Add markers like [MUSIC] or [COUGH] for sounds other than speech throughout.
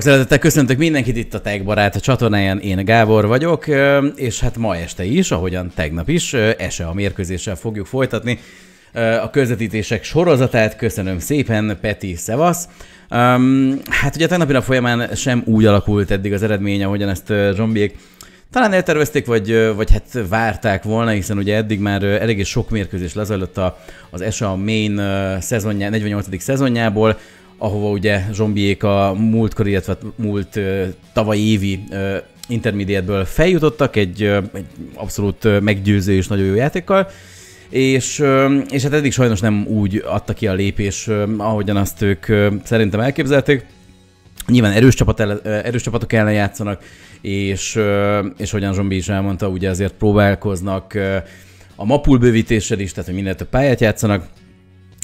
Sok szeretettel köszöntök mindenkit itt a Tech Barát a csatornáján, én Gábor vagyok, és hát ma este is, ahogyan tegnap is, ese a mérkőzéssel fogjuk folytatni a közvetítések sorozatát. Köszönöm szépen, Peti, szevasz! hát ugye tegnapi nap folyamán sem úgy alakult eddig az eredmény, ahogyan ezt zombiék talán eltervezték, vagy, vagy hát várták volna, hiszen ugye eddig már eléggé sok mérkőzés lezajlott az ESA main szezonjá, 48. szezonjából, ahova ugye zombiék a múltkor, illetve múlt tavalyi évi intermediate-ből feljutottak egy, egy abszolút meggyőző és nagyon jó játékkal, és, és hát eddig sajnos nem úgy adta ki a lépés, ahogyan azt ők szerintem elképzelték. Nyilván erős, csapat ele, erős csapatok ellen játszanak, és, és hogyan Zsombi is elmondta, ugye azért próbálkoznak a mapul bővítéssel is, tehát hogy minél több pályát játszanak,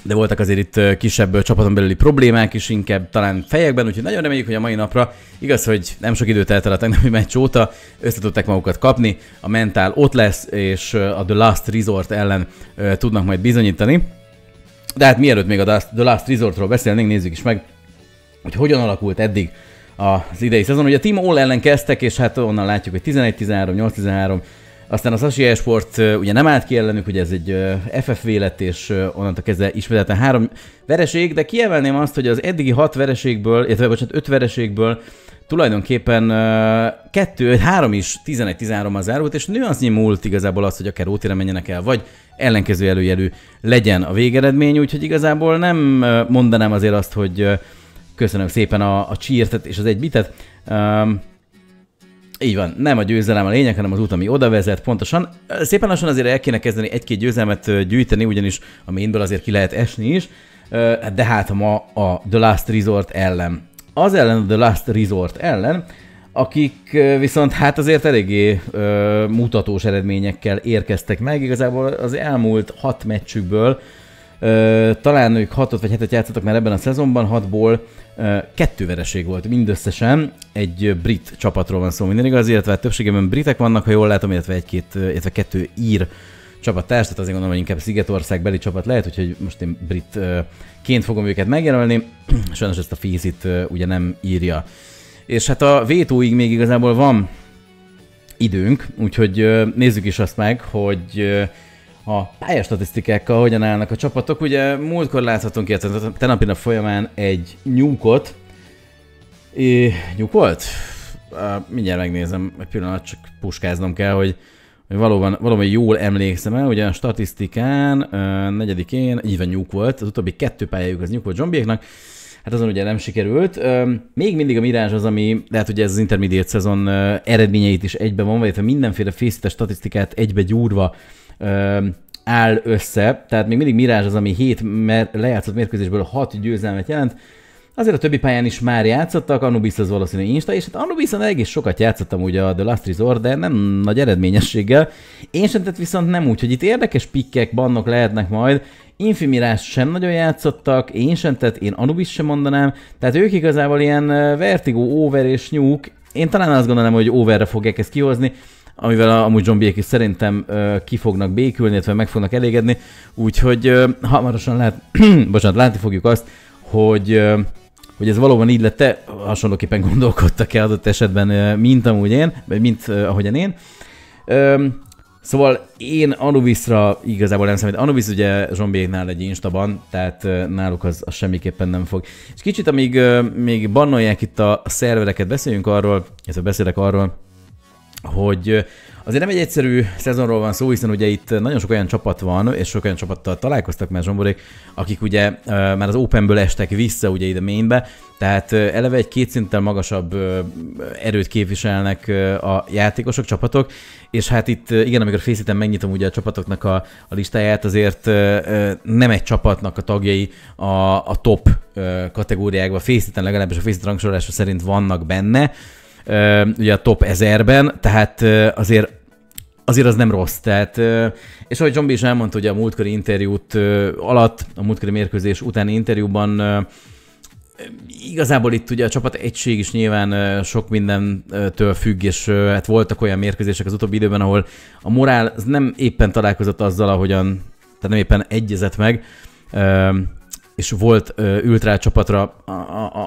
de voltak azért itt kisebb csapaton belüli problémák is inkább talán fejekben, úgyhogy nagyon reméljük, hogy a mai napra, igaz, hogy nem sok időt eltelt a tegnapi meccs óta, összetudták magukat kapni, a mentál ott lesz, és a The Last Resort ellen tudnak majd bizonyítani. De hát mielőtt még a The Last Resortról beszélnénk, nézzük is meg, hogy hogyan alakult eddig az idei szezon. Ugye a Team All ellen kezdtek, és hát onnan látjuk, hogy 11-13, 8-13, aztán az Asia Sport ugye nem állt ki ellenük, hogy ez egy FFV lett, és onnantól kezdve ismételten három vereség, de kiemelném azt, hogy az eddigi hat vereségből, illetve bocsánat, öt vereségből tulajdonképpen kettő, három is 11 13 az zárult, és nüansznyi múlt igazából az, hogy akár ótira menjenek el, vagy ellenkező előjelű legyen a végeredmény, úgyhogy igazából nem mondanám azért azt, hogy köszönöm szépen a, a csírtet és az egybitet. Um, így van, nem a győzelem a lényeg, hanem az út, ami oda vezet, pontosan. Szépen lassan azért el kéne kezdeni egy-két győzelmet gyűjteni, ugyanis a mainből azért ki lehet esni is, hát de hát ma a The Last Resort ellen. Az ellen a The Last Resort ellen, akik viszont hát azért eléggé ö, mutatós eredményekkel érkeztek meg. Igazából az elmúlt hat meccsükből talán ők hatot vagy hetet játszottak már ebben a szezonban, hatból kettő vereség volt mindösszesen, egy brit csapatról van szó minden igaz, illetve többségében britek vannak, ha jól látom, illetve egy-két, illetve kettő ír csapattárs, tehát azért gondolom, hogy inkább Szigetország beli csapat lehet, úgyhogy most én britként fogom őket megjelölni, [CLEARS THROAT] sajnos ezt a fézit ugye nem írja. És hát a vétóig még igazából van időnk, úgyhogy nézzük is azt meg, hogy a statisztikákkal hogyan állnak a csapatok. Ugye múltkor láthatunk ilyet, a tenapi nap folyamán egy nyúkot. É, nyúk volt? Mindjárt megnézem, egy pillanat, csak puskáznom kell, hogy, hogy valóban, valami jól emlékszem el, ugye a statisztikán a negyedikén, így van nyúk volt, az utóbbi kettő pályájuk az nyúk volt zombieknak, hát azon ugye nem sikerült. Még mindig a Mirázs az, ami lehet, hogy ez az intermediate szezon eredményeit is egybe van, vagy mindenféle fészítes statisztikát egybe gyúrva áll össze, tehát még mindig Mirázs az, ami 7 mer- lejátszott mérkőzésből 6 győzelmet jelent, Azért a többi pályán is már játszottak, Anubis az valószínű Insta, és hát Anubis egész sokat játszottam ugye a The Last Resort, de nem nagy eredményességgel. Én sem tett viszont nem úgy, hogy itt érdekes pikkek, bannok lehetnek majd, Infimirás sem nagyon játszottak, én sem tett, én Anubis sem mondanám, tehát ők igazából ilyen vertigo, over és nyúk, én talán azt gondolom, hogy overre fogják ezt kihozni, amivel amúgy zombiek is szerintem ö, ki fognak békülni, illetve meg fognak elégedni, úgyhogy ö, hamarosan lát, [CLEARS THROAT] bocsánat, látni fogjuk azt, hogy ö, hogy ez valóban így lett, -e, hasonlóképpen [LAUGHS] gondolkodtak-e adott esetben, mint amúgy én, vagy mint ahogyan én. szóval én Anubisra igazából nem számít. Anubis ugye zombiéknál egy instaban, tehát náluk az, az semmiképpen nem fog. És kicsit amíg még bannolják itt a szervereket, beszéljünk arról, illetve beszélek arról, hogy azért nem egy egyszerű szezonról van szó, hiszen ugye itt nagyon sok olyan csapat van, és sok olyan csapattal találkoztak már Zsomborék, akik ugye már az Openből estek vissza ugye ide mainbe, tehát eleve egy két szinttel magasabb erőt képviselnek a játékosok, csapatok, és hát itt igen, amikor fészítem, megnyitom ugye a csapatoknak a, a listáját, azért nem egy csapatnak a tagjai a, a top kategóriákban, fészíten legalábbis a fészíten rangsorása szerint vannak benne, ugye a top 1000-ben, tehát azért azért az nem rossz. Tehát, és ahogy Zsombi is elmondta, hogy a múltkori interjút alatt, a múltkori mérkőzés utáni interjúban igazából itt ugye a csapat egység is nyilván sok mindentől függ, és hát voltak olyan mérkőzések az utóbbi időben, ahol a morál nem éppen találkozott azzal, ahogyan, tehát nem éppen egyezett meg, és volt ült rá a csapatra,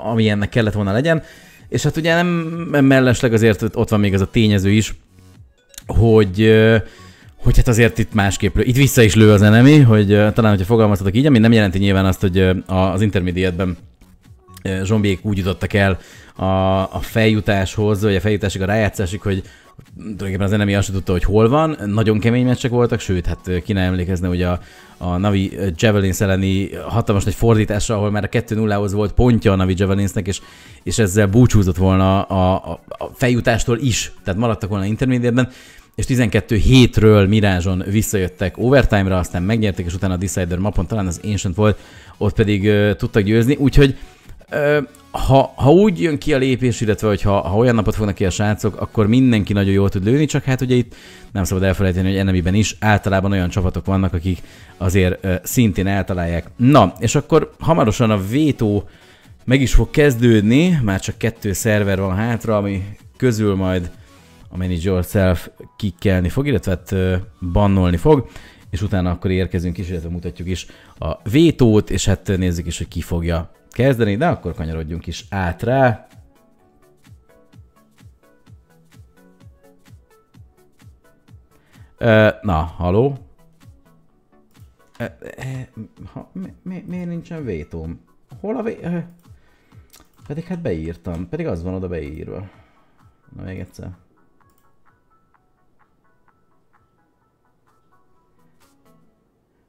amilyennek kellett volna legyen. És hát ugye nem mellesleg azért ott van még ez a tényező is, hogy hogy hát azért itt másképp lő. Itt vissza is lő az enemi, hogy talán, hogyha fogalmaztatok így, ami nem jelenti nyilván azt, hogy az intermediate-ben úgy jutottak el a, a feljutáshoz, vagy a feljutásig, a rájátszásig, hogy tulajdonképpen az enemi azt tudta, hogy hol van, nagyon kemény meccsek voltak, sőt, hát ki ne emlékezne, hogy a, a Navi Javelins elleni hatalmas egy fordítása, ahol már a 2-0-hoz volt pontja a Navi Javelinsnek, és, és ezzel búcsúzott volna a, a, a feljutástól is, tehát maradtak volna intermediate és 12 hétről Mirázson visszajöttek overtime-ra, aztán megnyerték, és utána a Decider mapon talán az Ancient volt, ott pedig uh, tudtak győzni, úgyhogy uh, ha, ha úgy jön ki a lépés, illetve hogy ha, ha olyan napot fognak ki a srácok, akkor mindenki nagyon jól tud lőni, csak hát ugye itt nem szabad elfelejteni, hogy enemiben is általában olyan csapatok vannak, akik azért ö, szintén eltalálják. Na, és akkor hamarosan a vétó meg is fog kezdődni, már csak kettő szerver van hátra, ami közül majd a Manage Yourself kikkelni fog, illetve hát, ö, bannolni fog és utána akkor érkezünk is, illetve mutatjuk is a vétót, és hát nézzük is, hogy ki fogja kezdeni, de akkor kanyarodjunk is át rá. Na, haló? Mi, miért nincsen vétóm? Hol a vé... Pedig hát beírtam, pedig az van oda beírva. Na még egyszer.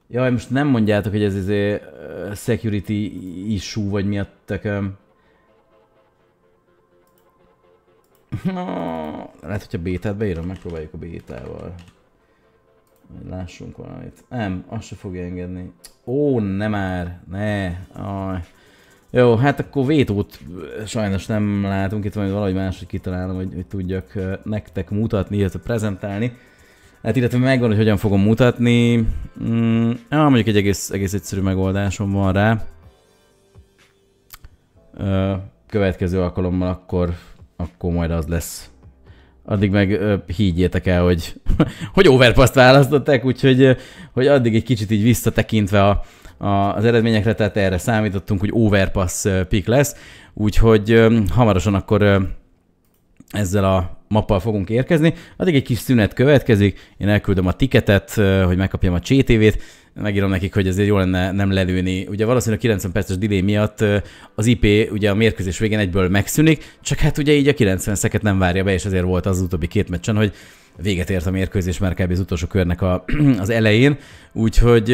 Jaj, most nem mondjátok, hogy ez izé security issue, vagy mi a tököm. Lehet, hogyha bétát beírom, megpróbáljuk a bétával. Lássunk valamit. Nem, azt se fogja engedni. Ó, nem már, ne. Aj. Jó, hát akkor vétót sajnos nem látunk, itt majd valahogy hogy kitalálom, hogy, hogy tudjak nektek mutatni, illetve prezentálni. Hát illetve megvan, hogy hogyan fogom mutatni. Mm, ja, mondjuk egy egész, egész egyszerű megoldásom van rá. Ö, következő alkalommal akkor, akkor majd az lesz. Addig meg ö, higgyétek el, hogy, [LAUGHS] hogy overpass választottak, úgyhogy hogy addig egy kicsit így visszatekintve a, a, az eredményekre, tehát erre számítottunk, hogy overpass pick lesz. Úgyhogy ö, hamarosan akkor ö, ezzel a mappal fogunk érkezni. Addig egy kis szünet következik, én elküldöm a tiketet, hogy megkapjam a CTV-t, megírom nekik, hogy ezért jó lenne nem lelőni. Ugye valószínűleg a 90 perces delay miatt az IP ugye a mérkőzés végén egyből megszűnik, csak hát ugye így a 90 szeket nem várja be, és azért volt az utóbbi két meccsen, hogy véget ért a mérkőzés már kb. az utolsó körnek a, [CLEARS THROAT] az elején, úgyhogy,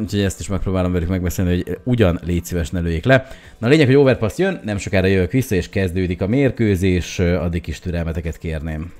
úgyhogy ezt is megpróbálom velük megbeszélni, hogy ugyan légy szíves ne lőjék le. Na a lényeg, hogy overpass jön, nem sokára jövök vissza, és kezdődik a mérkőzés, addig is türelmeteket kérném.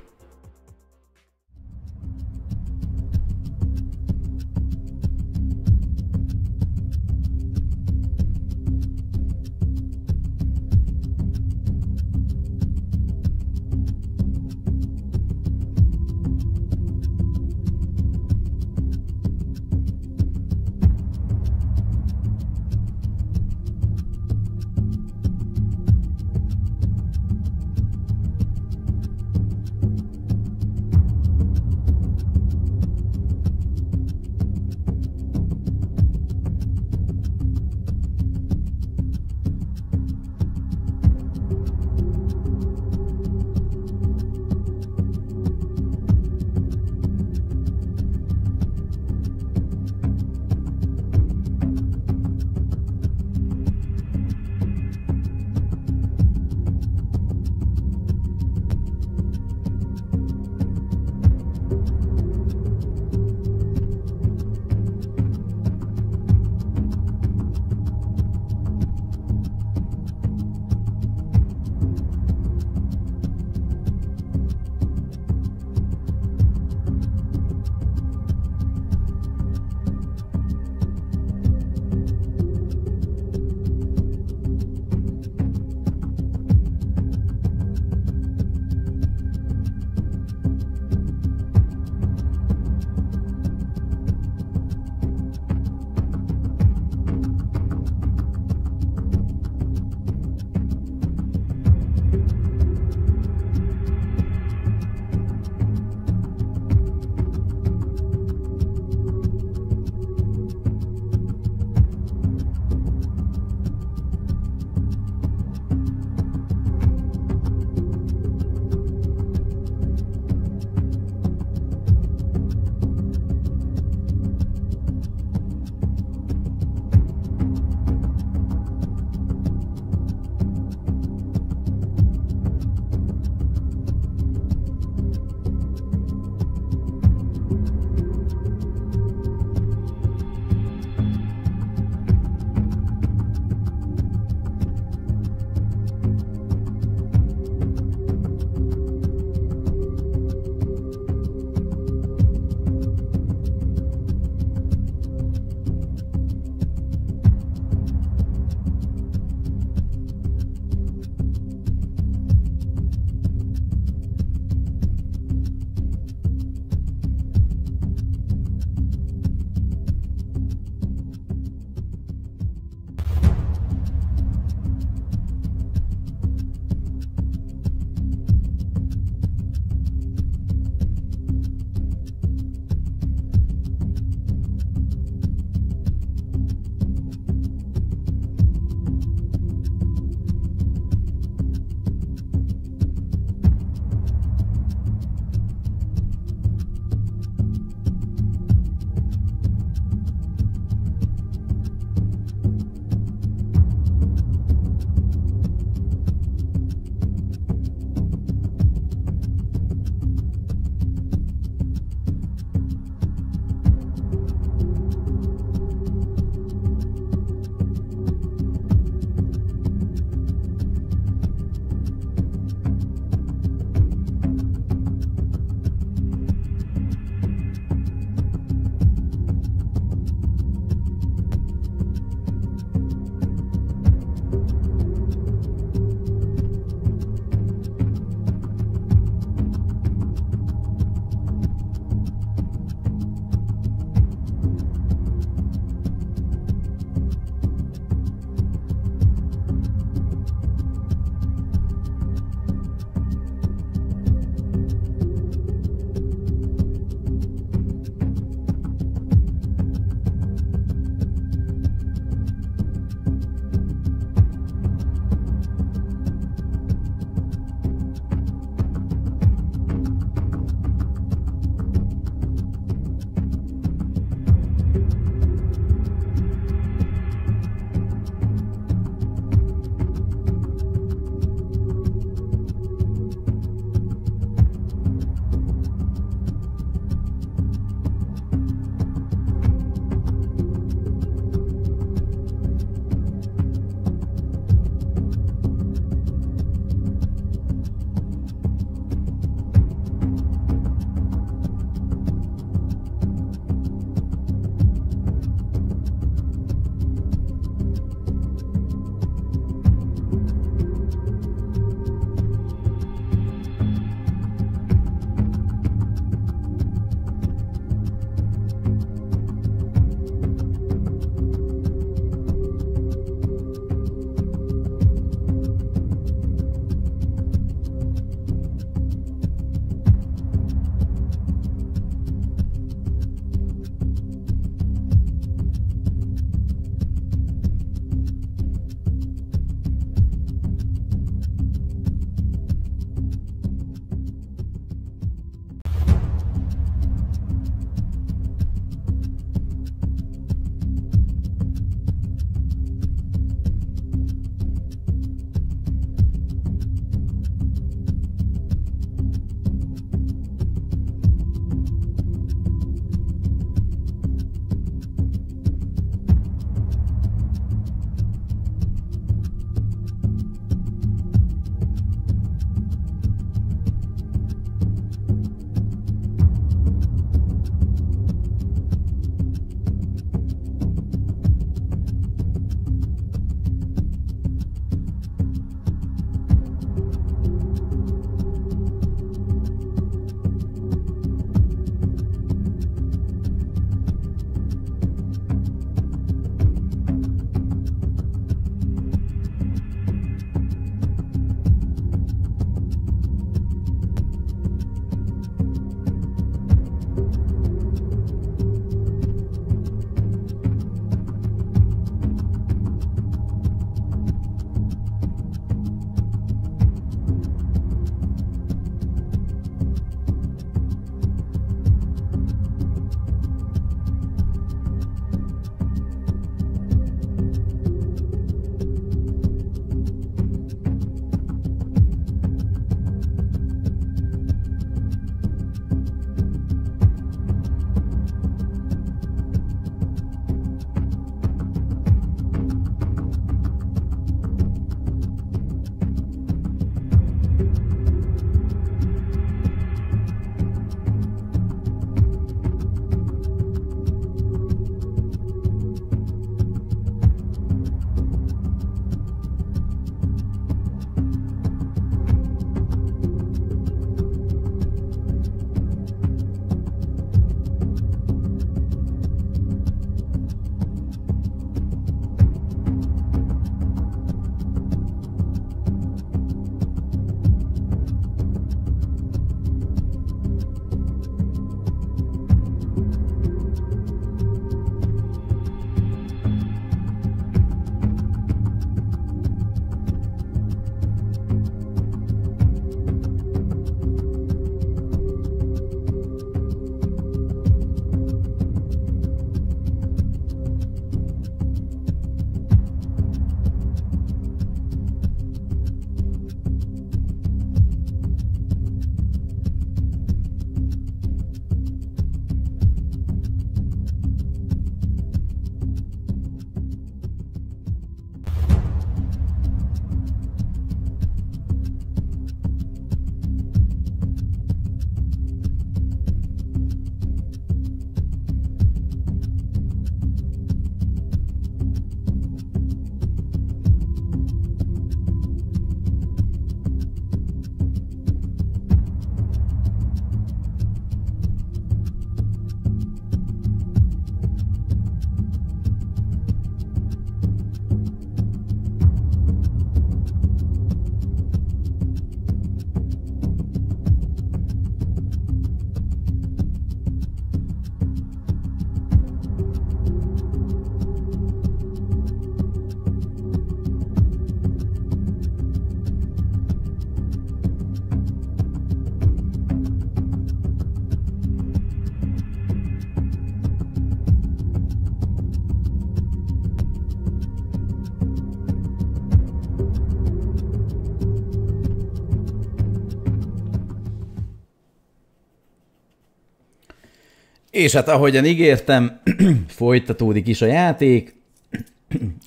És hát ahogyan ígértem, [CLEARS THROAT] folytatódik is a játék,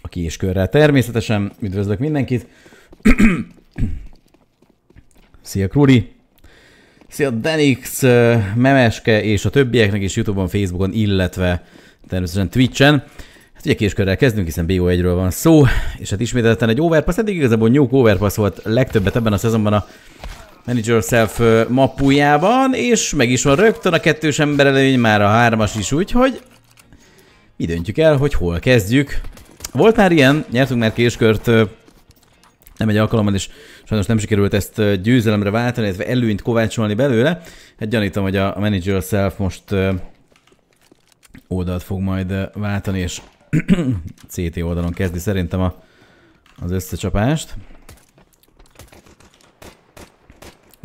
a késkörrel természetesen. Üdvözlök mindenkit! [CLEARS THROAT] Szia Kruri! Szia Denix, Memeske és a többieknek is Youtube-on, Facebookon, illetve természetesen Twitch-en. Hát ugye késkörrel kezdünk, hiszen BO1-ről van szó, és hát ismételten egy overpass, eddig igazából nyúk overpass volt legtöbbet ebben a szezonban a Manage Yourself mappujában, és meg is van rögtön a kettős ember előny, már a hármas is, úgyhogy mi döntjük el, hogy hol kezdjük. Volt már ilyen, nyertünk már késkört nem egy alkalommal, és sajnos nem sikerült ezt győzelemre váltani, illetve előnyt kovácsolni belőle. Hát gyanítom, hogy a Manage Yourself most oldalt fog majd váltani, és CT [CLEARS THROAT] oldalon kezdi szerintem a, az összecsapást.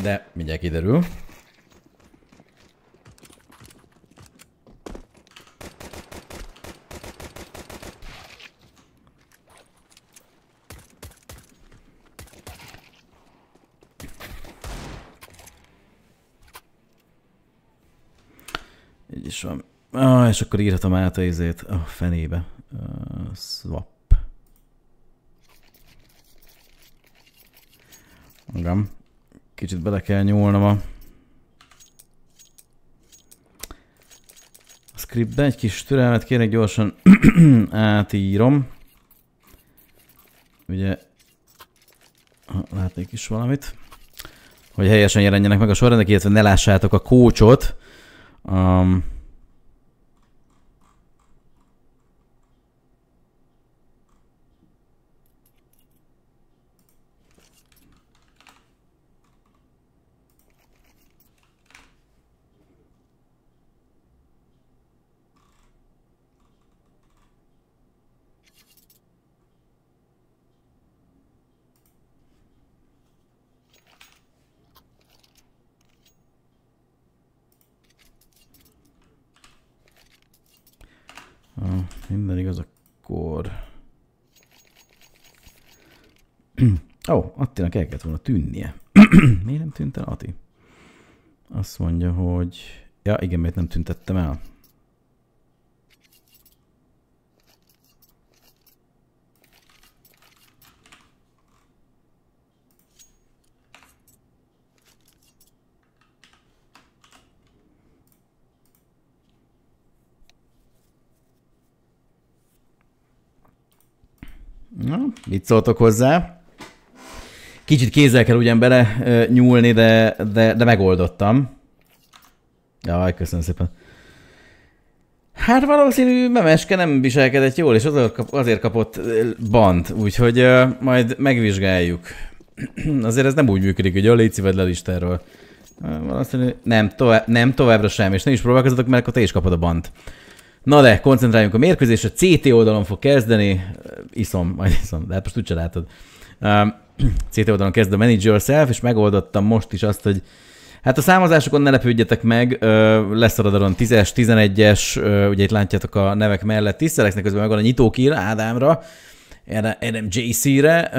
de mindjárt kiderül. Ah, és akkor írhatom át a izét a fenébe. Uh, swap. Igen. Kicsit bele kell nyúlnom a... A scriptbe egy kis türelmet kérek, gyorsan [CLEARS THROAT] átírom. Ugye... Látnék is valamit. Hogy helyesen jelenjenek meg a sorrendek, illetve ne lássátok a kócsot. Um, Ó, Attinak el kellett volna tűnnie. [CLEARS THROAT] Miért nem tűnt el Ati? Azt mondja, hogy... Ja, igen, miért nem tüntettem el. Na, mit szóltok hozzá? Kicsit kézzel kell ugyan bele nyúlni, de, de, de megoldottam. Jaj, köszönöm szépen. Hát valószínű Memeske nem viselkedett jól, és azért, kapott bant, úgyhogy uh, majd megvizsgáljuk. [CLEARS THROAT] azért ez nem úgy működik, hogy a légy szíved le listáról. valószínű nem, tovább, nem továbbra sem, és nem is próbálkozatok, mert akkor te is kapod a bant. Na de, koncentráljunk a mérkőzésre, CT oldalon fog kezdeni, iszom, majd iszom, de hát most úgyse látod. Uh, CT [CLEARS THROAT] oldalon kezd a Manage Yourself, és megoldottam most is azt, hogy Hát a számozásokon ne lepődjetek meg, lesz a radaron 10-es, 11-es, ugye itt látjátok a nevek mellett tisztelexnek közben megvan a nyitókír Ádámra, NMJC-re,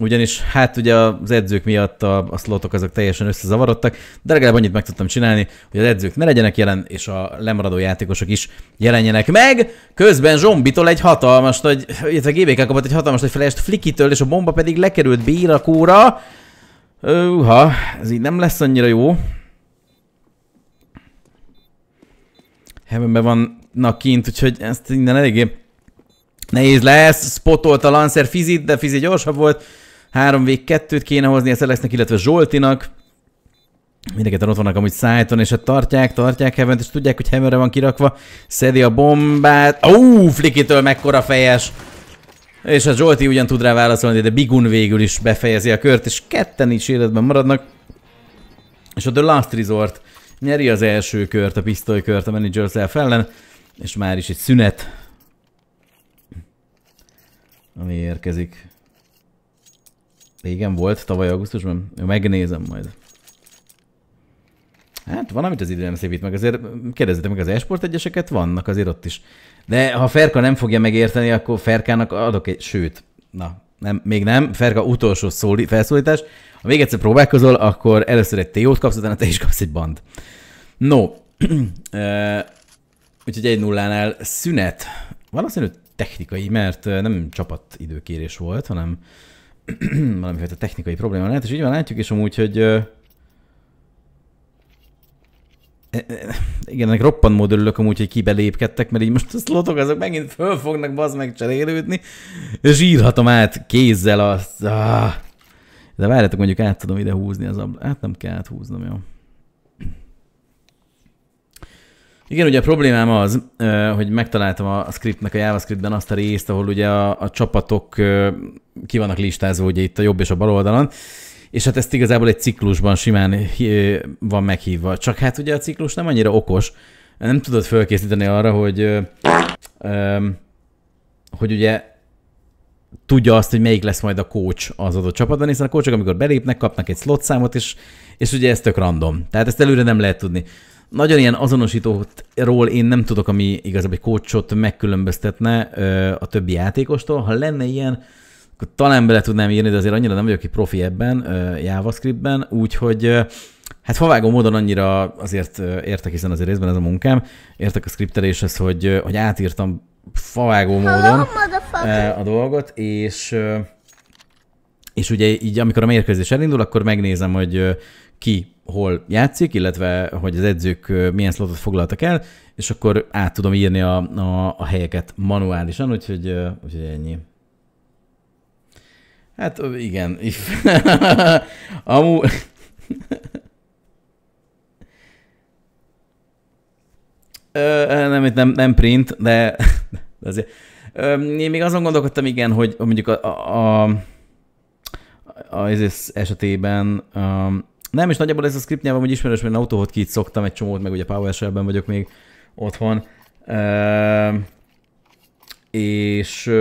ugyanis hát ugye az edzők miatt a, a slotok azok teljesen összezavarodtak, de legalább annyit meg tudtam csinálni, hogy az edzők ne legyenek jelen, és a lemaradó játékosok is jelenjenek meg. Közben Zsombitól egy hatalmas, nagy, a GBK kapott egy hatalmas, nagy felest Flikitől, és a bomba pedig lekerült Bírakóra. Uha, ez így nem lesz annyira jó. Heavenben vannak kint, úgyhogy ezt innen eléggé Nehéz lesz, spotolt a Lancer Fizit, de Fizi gyorsabb volt. 3 v 2 kéne hozni a Szelexnek, illetve Zsoltinak. Mindenket ott vannak amúgy szájton, és a tartják, tartják heaven és tudják, hogy heaven van kirakva. Szedi a bombát. Ó, Flikitől mekkora fejes! És a Zsolti ugyan tud rá válaszolni, de Bigun végül is befejezi a kört, és ketten is életben maradnak. És a The Last Resort nyeri az első kört, a pisztolykört a Managers ellen, és már is egy szünet ami érkezik. Régen volt, tavaly augusztusban? Megnézem majd. Hát van, amit az idő nem szépít meg, azért kérdezzetek meg az esport egyeseket, vannak azért ott is. De ha Ferka nem fogja megérteni, akkor Ferkának adok egy, sőt, na, nem, még nem, Ferka utolsó szóli, felszólítás. Ha még egyszer próbálkozol, akkor először egy t t kapsz, utána te is kapsz egy band. No, [CLEARS THROAT] úgyhogy egy nullánál szünet. Valószínűleg technikai, mert nem időkérés volt, hanem [CLEARS THROAT] valamifajta technikai probléma lehet, és így van, látjuk is amúgy, hogy e, e, igen, ennek roppant mód örülök amúgy, hogy kibelépkedtek, mert így most a slotok azok megint föl fognak bazd meg cserélődni, és írhatom át kézzel azt. De várjátok, mondjuk át tudom ide húzni az ablakot. Hát nem kell áthúznom, jó. Igen, ugye a problémám az, hogy megtaláltam a scriptnek a JavaScriptben azt a részt, ahol ugye a, a csapatok ki vannak listázva ugye itt a jobb és a bal oldalon, és hát ezt igazából egy ciklusban simán van meghívva. Csak hát ugye a ciklus nem annyira okos, nem tudod fölkészíteni arra, hogy, hogy ugye tudja azt, hogy melyik lesz majd a coach az adott csapatban, hiszen a coachok, amikor belépnek, kapnak egy slot számot, és, és ugye ez tök random. Tehát ezt előre nem lehet tudni nagyon ilyen azonosítóról én nem tudok, ami igazából egy kócsot megkülönböztetne a többi játékostól. Ha lenne ilyen, akkor talán bele tudnám írni, de azért annyira nem vagyok ki profi ebben, JavaScriptben, úgyhogy hát favágó módon annyira azért értek, hiszen azért részben ez a munkám, értek a scripteléshez, hogy, hogy átírtam favágó módon a dolgot, és... és ugye így, amikor a mérkőzés elindul, akkor megnézem, hogy ki hol játszik, illetve hogy az edzők milyen szlotot foglaltak el, és akkor át tudom írni a, a, a helyeket manuálisan, úgyhogy, úgyhogy ennyi. Hát igen, if. Amú... nem, nem, nem print, de, de azért. én még azon gondolkodtam, igen, hogy mondjuk a, a, a, a, esetében nem, és nagyjából ez a script nyelv hogy ismerős, mert autóhot ki szoktam egy csomót, meg ugye PowerShell-ben vagyok még otthon. E, és,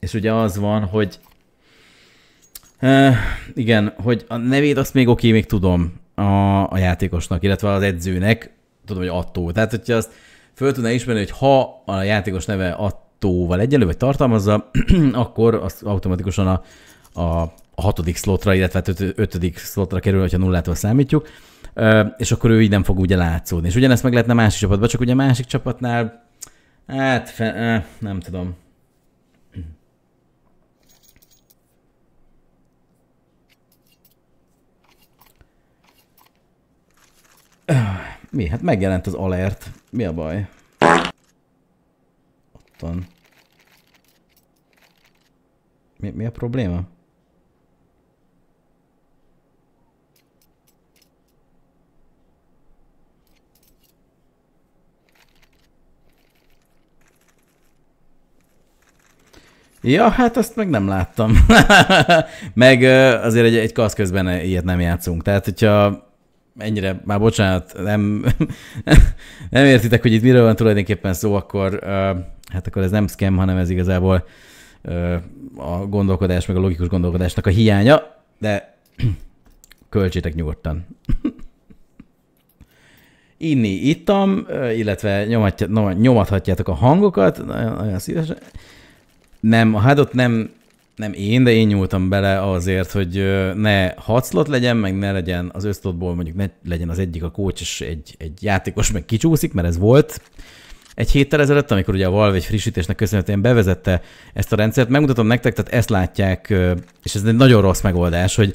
és ugye az van, hogy igen, hogy a nevét azt még oké, okay, még tudom a, a játékosnak, illetve az edzőnek, tudom, hogy attó. Tehát, hogyha azt föl tudná ismerni, hogy ha a játékos neve attóval egyenlő, vagy tartalmazza, [CLEARS THROAT] akkor azt automatikusan a, a a hatodik szlotra, illetve hát ötödik szlotra kerül, hogyha nullától számítjuk, és akkor ő így nem fog ugye látszódni. És ugyanezt meg lehetne másik csapatban, csak ugye másik csapatnál, hát fe, nem tudom, Mi? Hát megjelent az alert. Mi a baj? Ott van. Mi, mi a probléma? Ja, hát azt meg nem láttam. [LAUGHS] meg azért egy, egy kasz közben ilyet nem játszunk. Tehát, hogyha ennyire, már bocsánat, nem, [LAUGHS] nem értitek, hogy itt miről van tulajdonképpen szó, akkor hát akkor ez nem scam, hanem ez igazából a gondolkodás, meg a logikus gondolkodásnak a hiánya, de [CLEARS THROAT] költsétek nyugodtan. [LAUGHS] Inni ittam, illetve nyomathatjátok a hangokat, nagyon, nagyon szívesen. Nem, a hádot nem, nem én, de én nyúltam bele azért, hogy ne hatszlot legyen, meg ne legyen az ösztotból, mondjuk ne legyen az egyik a kócs, és egy, egy játékos meg kicsúszik, mert ez volt egy héttel ezelőtt, amikor ugye a Valve egy frissítésnek köszönhetően bevezette ezt a rendszert, megmutatom nektek, tehát ezt látják, és ez egy nagyon rossz megoldás, hogy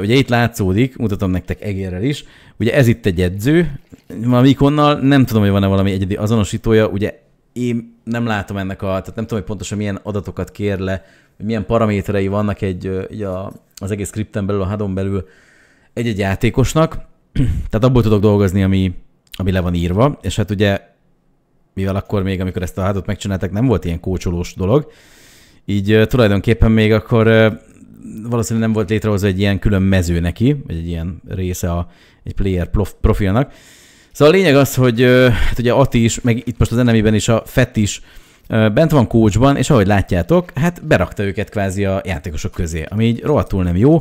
ugye itt látszódik, mutatom nektek egérrel is, ugye ez itt egy edző, valami ikonnal, nem tudom, hogy van-e valami egyedi azonosítója, ugye én nem látom ennek a, tehát nem tudom, hogy pontosan milyen adatokat kér le, milyen paraméterei vannak egy, egy a, az egész skripten belül, a hadon belül egy-egy játékosnak, [CLEARS THROAT] tehát abból tudok dolgozni, ami, ami le van írva, és hát ugye, mivel akkor még, amikor ezt a hadot megcsináltak, nem volt ilyen kócsolós dolog, így tulajdonképpen még akkor valószínűleg nem volt létrehozva egy ilyen külön mező neki, vagy egy ilyen része a, egy player prof, profilnak, Szóval a lényeg az, hogy hát ugye Ati is, meg itt most az enemiben is a Fett is bent van kócsban, és ahogy látjátok, hát berakta őket kvázi a játékosok közé, ami így rohadtul nem jó,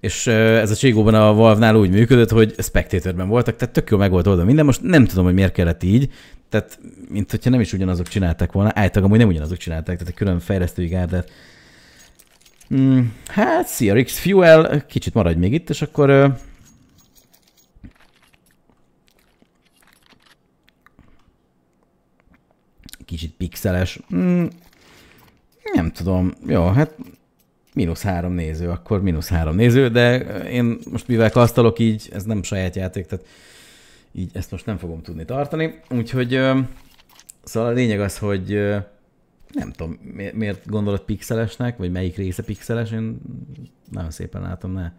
és ez a Cségóban a Valve-nál úgy működött, hogy spectatorben voltak, tehát tök jó meg volt oldva minden, most nem tudom, hogy miért kellett így, tehát mint hogyha nem is ugyanazok csinálták volna, álltak amúgy nem ugyanazok csinálták, tehát egy külön fejlesztői gárdát. Hmm, hát, szia Rix Fuel, kicsit maradj még itt, és akkor kicsit pixeles. Mm, nem tudom. Jó, hát mínusz három néző, akkor mínusz három néző, de én most mivel kasztalok így, ez nem saját játék, tehát így ezt most nem fogom tudni tartani. Úgyhogy szóval a lényeg az, hogy nem tudom, miért gondolod pixelesnek, vagy melyik része pixeles, én nagyon szépen látom, ne.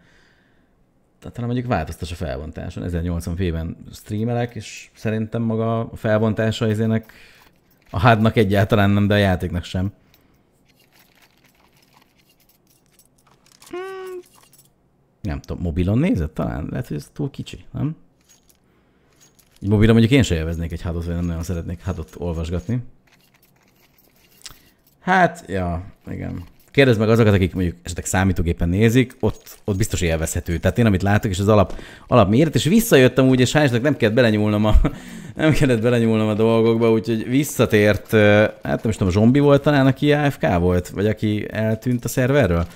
Tehát talán mondjuk változtas a felbontáson. 1080p-ben streamelek, és szerintem maga a felbontása ezének a hádnak egyáltalán nem, de a játéknak sem. Hmm. Nem tudom, mobilon nézett talán? Lehet, hogy ez túl kicsi, nem? Egy mobilon mondjuk én sem élveznék egy hádot, vagy nem nagyon szeretnék hádot olvasgatni. Hát, ja, igen. Kérdezd meg azokat, akik mondjuk esetleg számítógépen nézik, ott, ott biztos élvezhető. Tehát én, amit látok, és az alap, alap méret, és visszajöttem úgy, és hányosnak nem kellett belenyúlnom a, [LAUGHS] nem kellett belenyúlnom a dolgokba, úgyhogy visszatért, hát nem is tudom, zombi volt talán, aki AFK volt, vagy aki eltűnt a szerverről.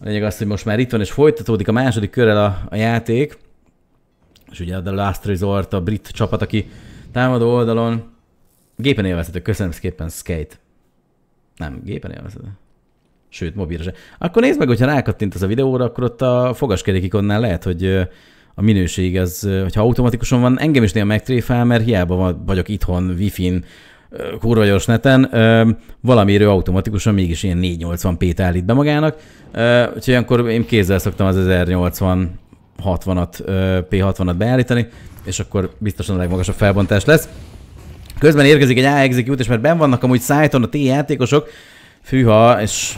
A lényeg az, hogy most már itt van, és folytatódik a második körrel a, a játék, és ugye a The Last Resort, a brit csapat, aki támadó oldalon, gépen élvezhető, köszönöm szépen, Skate. Nem, gépen élvezhető sőt, mobilra sem. Akkor nézd meg, hogyha rákattint az a videóra, akkor ott a fogaskerékikonnál lehet, hogy a minőség az, hogyha automatikusan van, engem is néha megtréfál, mert hiába vagyok itthon, wifi-n, kurva gyors neten, valamiről automatikusan mégis ilyen 480p-t állít be magának, úgyhogy akkor én kézzel szoktam az 1080 60-at, P60-at beállítani, és akkor biztosan a legmagasabb felbontás lesz. Közben érkezik egy A-execute, és mert ben vannak amúgy szájton a T játékosok, fűha, és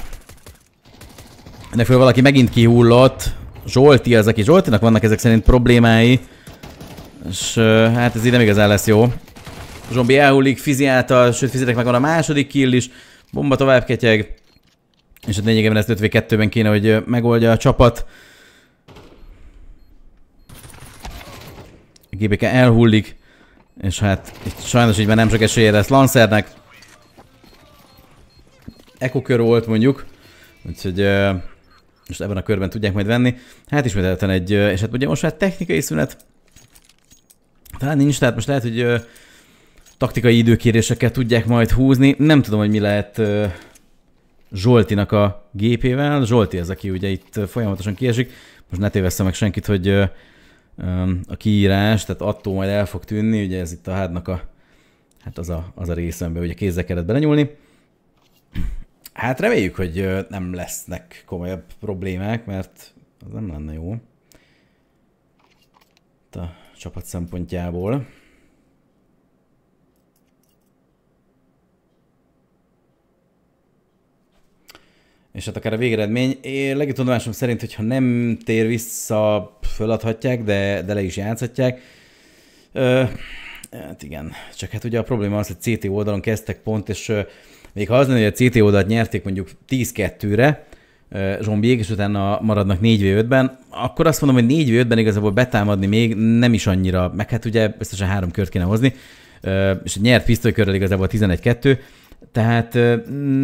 ennek föl valaki megint kihullott. Zsolti az, aki Zsoltinak vannak ezek szerint problémái. És hát ez így nem igazán lesz jó. Zsombi elhullik Fizi által, sőt Fizinek meg van a második kill is. Bomba tovább ketyeg. És a lényegében ezt 5v2-ben kéne, hogy megoldja a csapat. A GBK elhullik. És hát itt sajnos így már nem sok esélye lesz Lancernek. Eko kör volt mondjuk. Úgyhogy uh, most ebben a körben tudják majd venni. Hát ismételten egy, és hát ugye most már technikai szünet talán nincs, tehát most lehet, hogy ö, taktikai időkéréseket tudják majd húzni. Nem tudom, hogy mi lehet ö, Zsoltinak a gépével. Zsolti az, aki ugye itt folyamatosan kiesik. Most ne tévessze meg senkit, hogy ö, a kiírás, tehát attól majd el fog tűnni, ugye ez itt a hádnak a, hát az a, az a részembe, ugye kézzel kellett belenyúlni. Hát reméljük, hogy nem lesznek komolyabb problémák, mert az nem lenne jó. Itt a csapat szempontjából. És hát akár a végeredmény, én legitudomásom szerint, hogyha nem tér vissza, föladhatják, de, de le is játszhatják. Ö, hát igen, csak hát ugye a probléma az, hogy CT oldalon kezdtek pont, és még ha az lenne, hogy a CT oldalt nyerték mondjuk 10-2-re, zombiék, és utána maradnak 4 v ben akkor azt mondom, hogy 4 v ben igazából betámadni még nem is annyira, meg hát ugye összesen három kört kéne hozni, és nyert pisztolykörrel igazából 11-2, tehát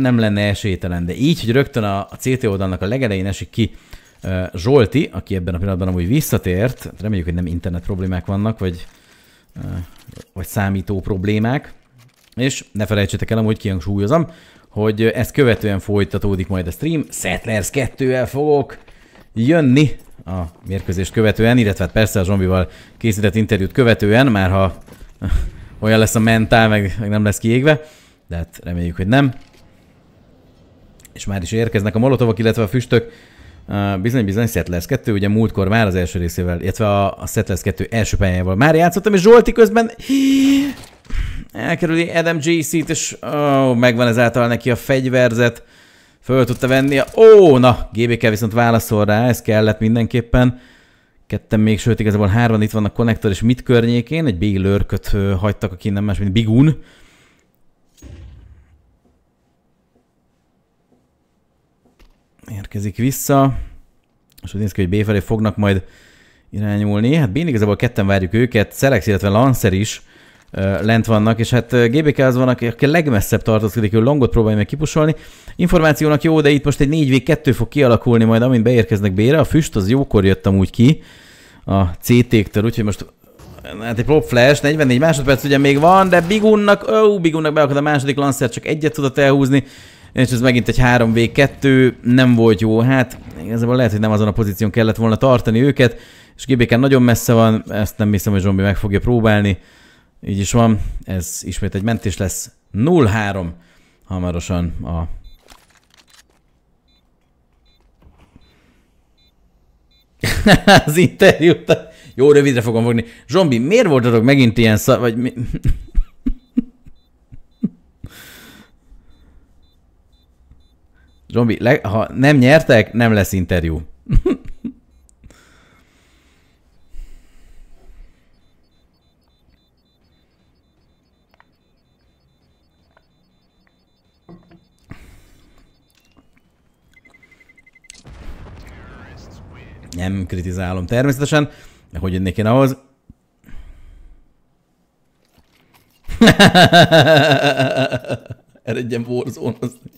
nem lenne esélytelen. De így, hogy rögtön a, a CT oldalnak a legelején esik ki Zsolti, aki ebben a pillanatban amúgy visszatért, hát reméljük, hogy nem internet problémák vannak, vagy, vagy számító problémák, és ne felejtsétek el, hogy kihangsúlyozom, hogy ezt követően folytatódik majd a stream. Settlers 2-el fogok jönni a mérkőzést követően, illetve hát persze a zombival készített interjút követően, már ha [LAUGHS] olyan lesz a mentál, meg, meg nem lesz kiégve, de hát reméljük, hogy nem. És már is érkeznek a molotovok, illetve a füstök. Uh, bizony, bizony, Settlers 2, ugye múltkor már az első részével, illetve a, a Settlers 2 első pályájával már játszottam, és Zsolti közben Elkerüli Adam JC-t, és oh, megvan ezáltal neki a fegyverzet. Föl tudta venni a... Ó, oh, na! GBK viszont válaszol rá, ez kellett mindenképpen. Ketten még, sőt igazából hárman itt vannak konnektor és mit környékén. Egy Big Lurköt hagytak, aki nem más, mint Bigun. Érkezik vissza. És úgy néz ki, hogy B felé fognak majd irányulni. Hát Bén igazából ketten várjuk őket. Selex, illetve Lancer is lent vannak, és hát GBK az van, aki a legmesszebb tartózkodik, hogy longot próbálja meg kipusolni. Információnak jó, de itt most egy 4v2 fog kialakulni, majd amint beérkeznek bére, a füst az jókor jött amúgy ki a CT-ktől, úgyhogy most hát egy prop flash, 44 másodperc ugye még van, de Bigunnak, ó, Bigunnak beakad a második lancer, csak egyet tudott elhúzni, és ez megint egy 3v2, nem volt jó, hát igazából lehet, hogy nem azon a pozíción kellett volna tartani őket, és GBK nagyon messze van, ezt nem hiszem, hogy Zsombi meg fogja próbálni. Így is van, ez ismét egy mentés lesz. 0-3 hamarosan a [LAUGHS] az interjút. Jó, rövidre fogom fogni. Zsombi, miért voltatok megint ilyen szar... Vagy mi... [LAUGHS] Zsombi, le- ha nem nyertek, nem lesz interjú. [LAUGHS] Nem kritizálom természetesen, de hogy jönnék én ahhoz? [LAUGHS] Eredjen borzónozni.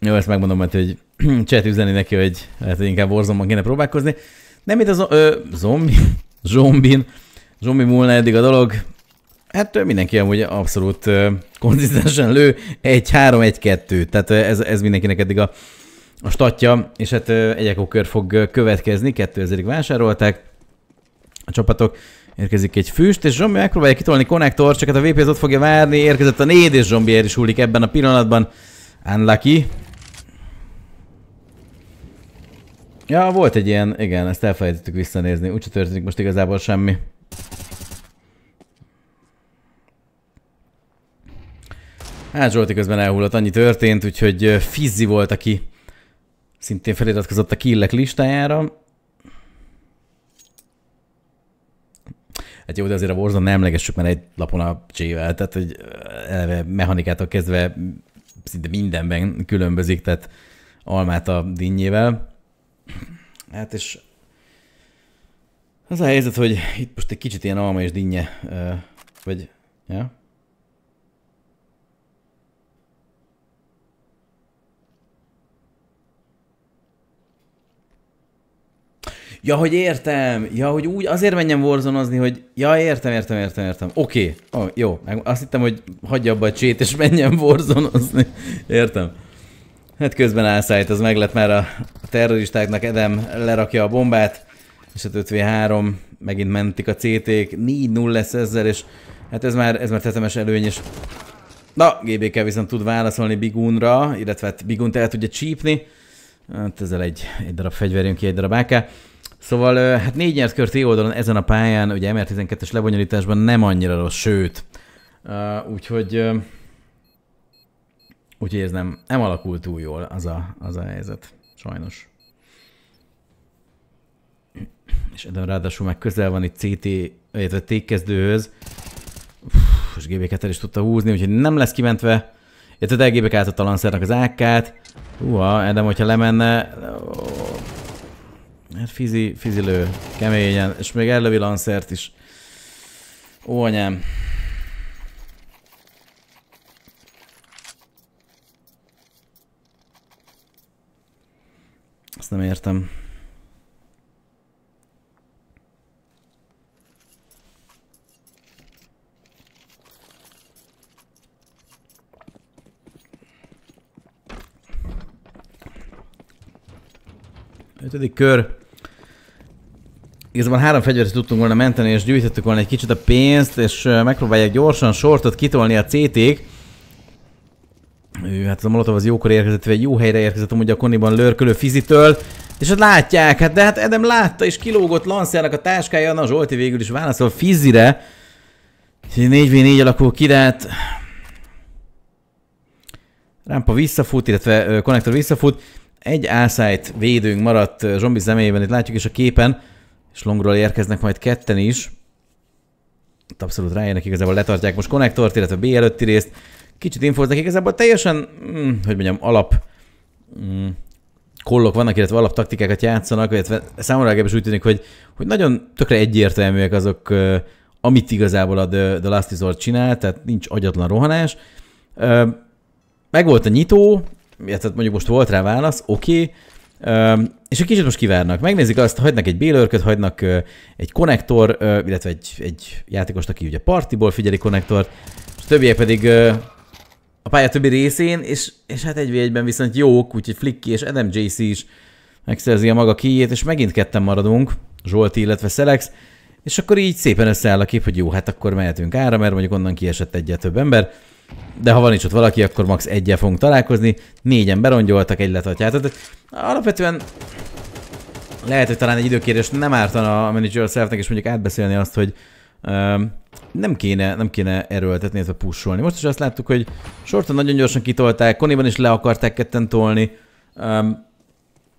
Jó, ezt megmondom, mert hogy [CLEARS THROAT] chat üzeni neki, hogy lehet, hogy inkább borzomban kéne próbálkozni. Nem itt a zo- ö, zombi, [LAUGHS] zombin, zombi múlna eddig a dolog. Hát mindenki amúgy abszolút konzisztensen lő, 1-3, 1-2, tehát ez, ez mindenkinek eddig a a statja, és hát egy ekokör fog következni, 2000-ig vásárolták a csapatok. Érkezik egy füst, és Zsombi megpróbálja kitolni konnektor, csak hát a VPS ott fogja várni, érkezett a néd, és Zsombi is hullik ebben a pillanatban. Unlucky. Ja, volt egy ilyen, igen, ezt elfelejtettük visszanézni, úgyse történik most igazából semmi. Hát Zsolti közben elhullott, annyi történt, úgyhogy Fizzi volt, aki Szintén feliratkozott a killek listájára. Hát jó, de azért a Warzone nem legessük már egy lapon a csével, tehát hogy eleve mechanikától kezdve szinte mindenben különbözik, tehát almát a dinnyével. Hát és az a helyzet, hogy itt most egy kicsit ilyen alma és dinnye, vagy ja, Ja, hogy értem. Ja, hogy úgy azért menjem vorzonozni, hogy ja, értem, értem, értem, értem. Oké, okay. oh, jó. Azt hittem, hogy hagyja abba a csét, és menjem vorzonozni. [LAUGHS] Értem. Hát közben álszájt, az meg lett már a terroristáknak, Edem lerakja a bombát, és hát 5v3, megint mentik a CT-k, 4-0 lesz ezzel, és hát ez már, ez már tetemes előny, és na, GBK viszont tud válaszolni Bigunra, illetve hát Bigunt el tudja csípni, hát ezzel egy, egy darab fegyverünk ki, egy darab AK, Szóval hát négy nyert kör oldalon ezen a pályán, ugye MR12-es lebonyolításban nem annyira rossz, sőt. úgyhogy, úgyhogy ez nem, nem alakult túl jól az a, az a helyzet, sajnos. És Adam ráadásul meg közel van itt CT, illetve T-kezdőhöz. És gb is tudta húzni, úgyhogy nem lesz kimentve. Illetve a k átadta a Lancernak az AK-t. Uha, Adam, hogyha lemenne... Hát fizi, fizi lő, keményen, és még ellövi lanszert is. Ó, anyám. Ezt nem értem. Ötödik kör igazából három fegyvert tudtunk volna menteni, és gyűjtöttük volna egy kicsit a pénzt, és megpróbálják gyorsan sortot kitolni a CT-k. Ő, hát a Molotov az jókor érkezett, vagy jó helyre érkezett amúgy a Koniban lörkölő fizitől. És hát látják, hát de hát Edem látta és kilógott Lanciának a táskája, na Zsolti végül is válaszol Fizire. 4v4 alakul ki, de Rámpa visszafut, illetve konnektor visszafut. Egy ászájt védőnk maradt zombi személyében, itt látjuk is a képen. És longról érkeznek majd ketten is. Itt abszolút rájönnek, igazából letartják most konnektort, illetve B előtti részt. Kicsit infoznak, igazából teljesen, mm, hogy mondjam, alap mm, kollok vannak, illetve taktikákat játszanak, illetve számomra legalábbis úgy tűnik, hogy, hogy nagyon tökre egyértelműek azok, amit igazából a The, The Last Resort csinál, tehát nincs agyatlan rohanás. Megvolt a nyitó, illetve mondjuk most volt rá válasz, oké, okay, és egy kicsit most kivárnak. Megnézik azt, hagynak egy bélőrköt, hagynak egy konnektor, illetve egy, egy játékost, aki ugye partiból figyeli konnektort, és a többiek pedig a pálya többi részén, és, és hát egy egyben viszont jók, úgyhogy Flicky és Adam JC is megszerzi a maga kijét, és megint ketten maradunk, Zsolti, illetve Szelex, és akkor így szépen összeáll a kép, hogy jó, hát akkor mehetünk ára, mert mondjuk onnan kiesett egyet több ember de ha van is ott valaki, akkor max. egyen fogunk találkozni. Négyen berongyoltak, egy letatját. Tehát eh, alapvetően lehet, hogy talán egy időkérés nem ártana a manager szervnek, és mondjuk átbeszélni azt, hogy um, nem kéne, nem kéne erőltetni, illetve pusolni. Most is azt láttuk, hogy sorton nagyon gyorsan kitolták, Koniban is le akarták ketten tolni. Um,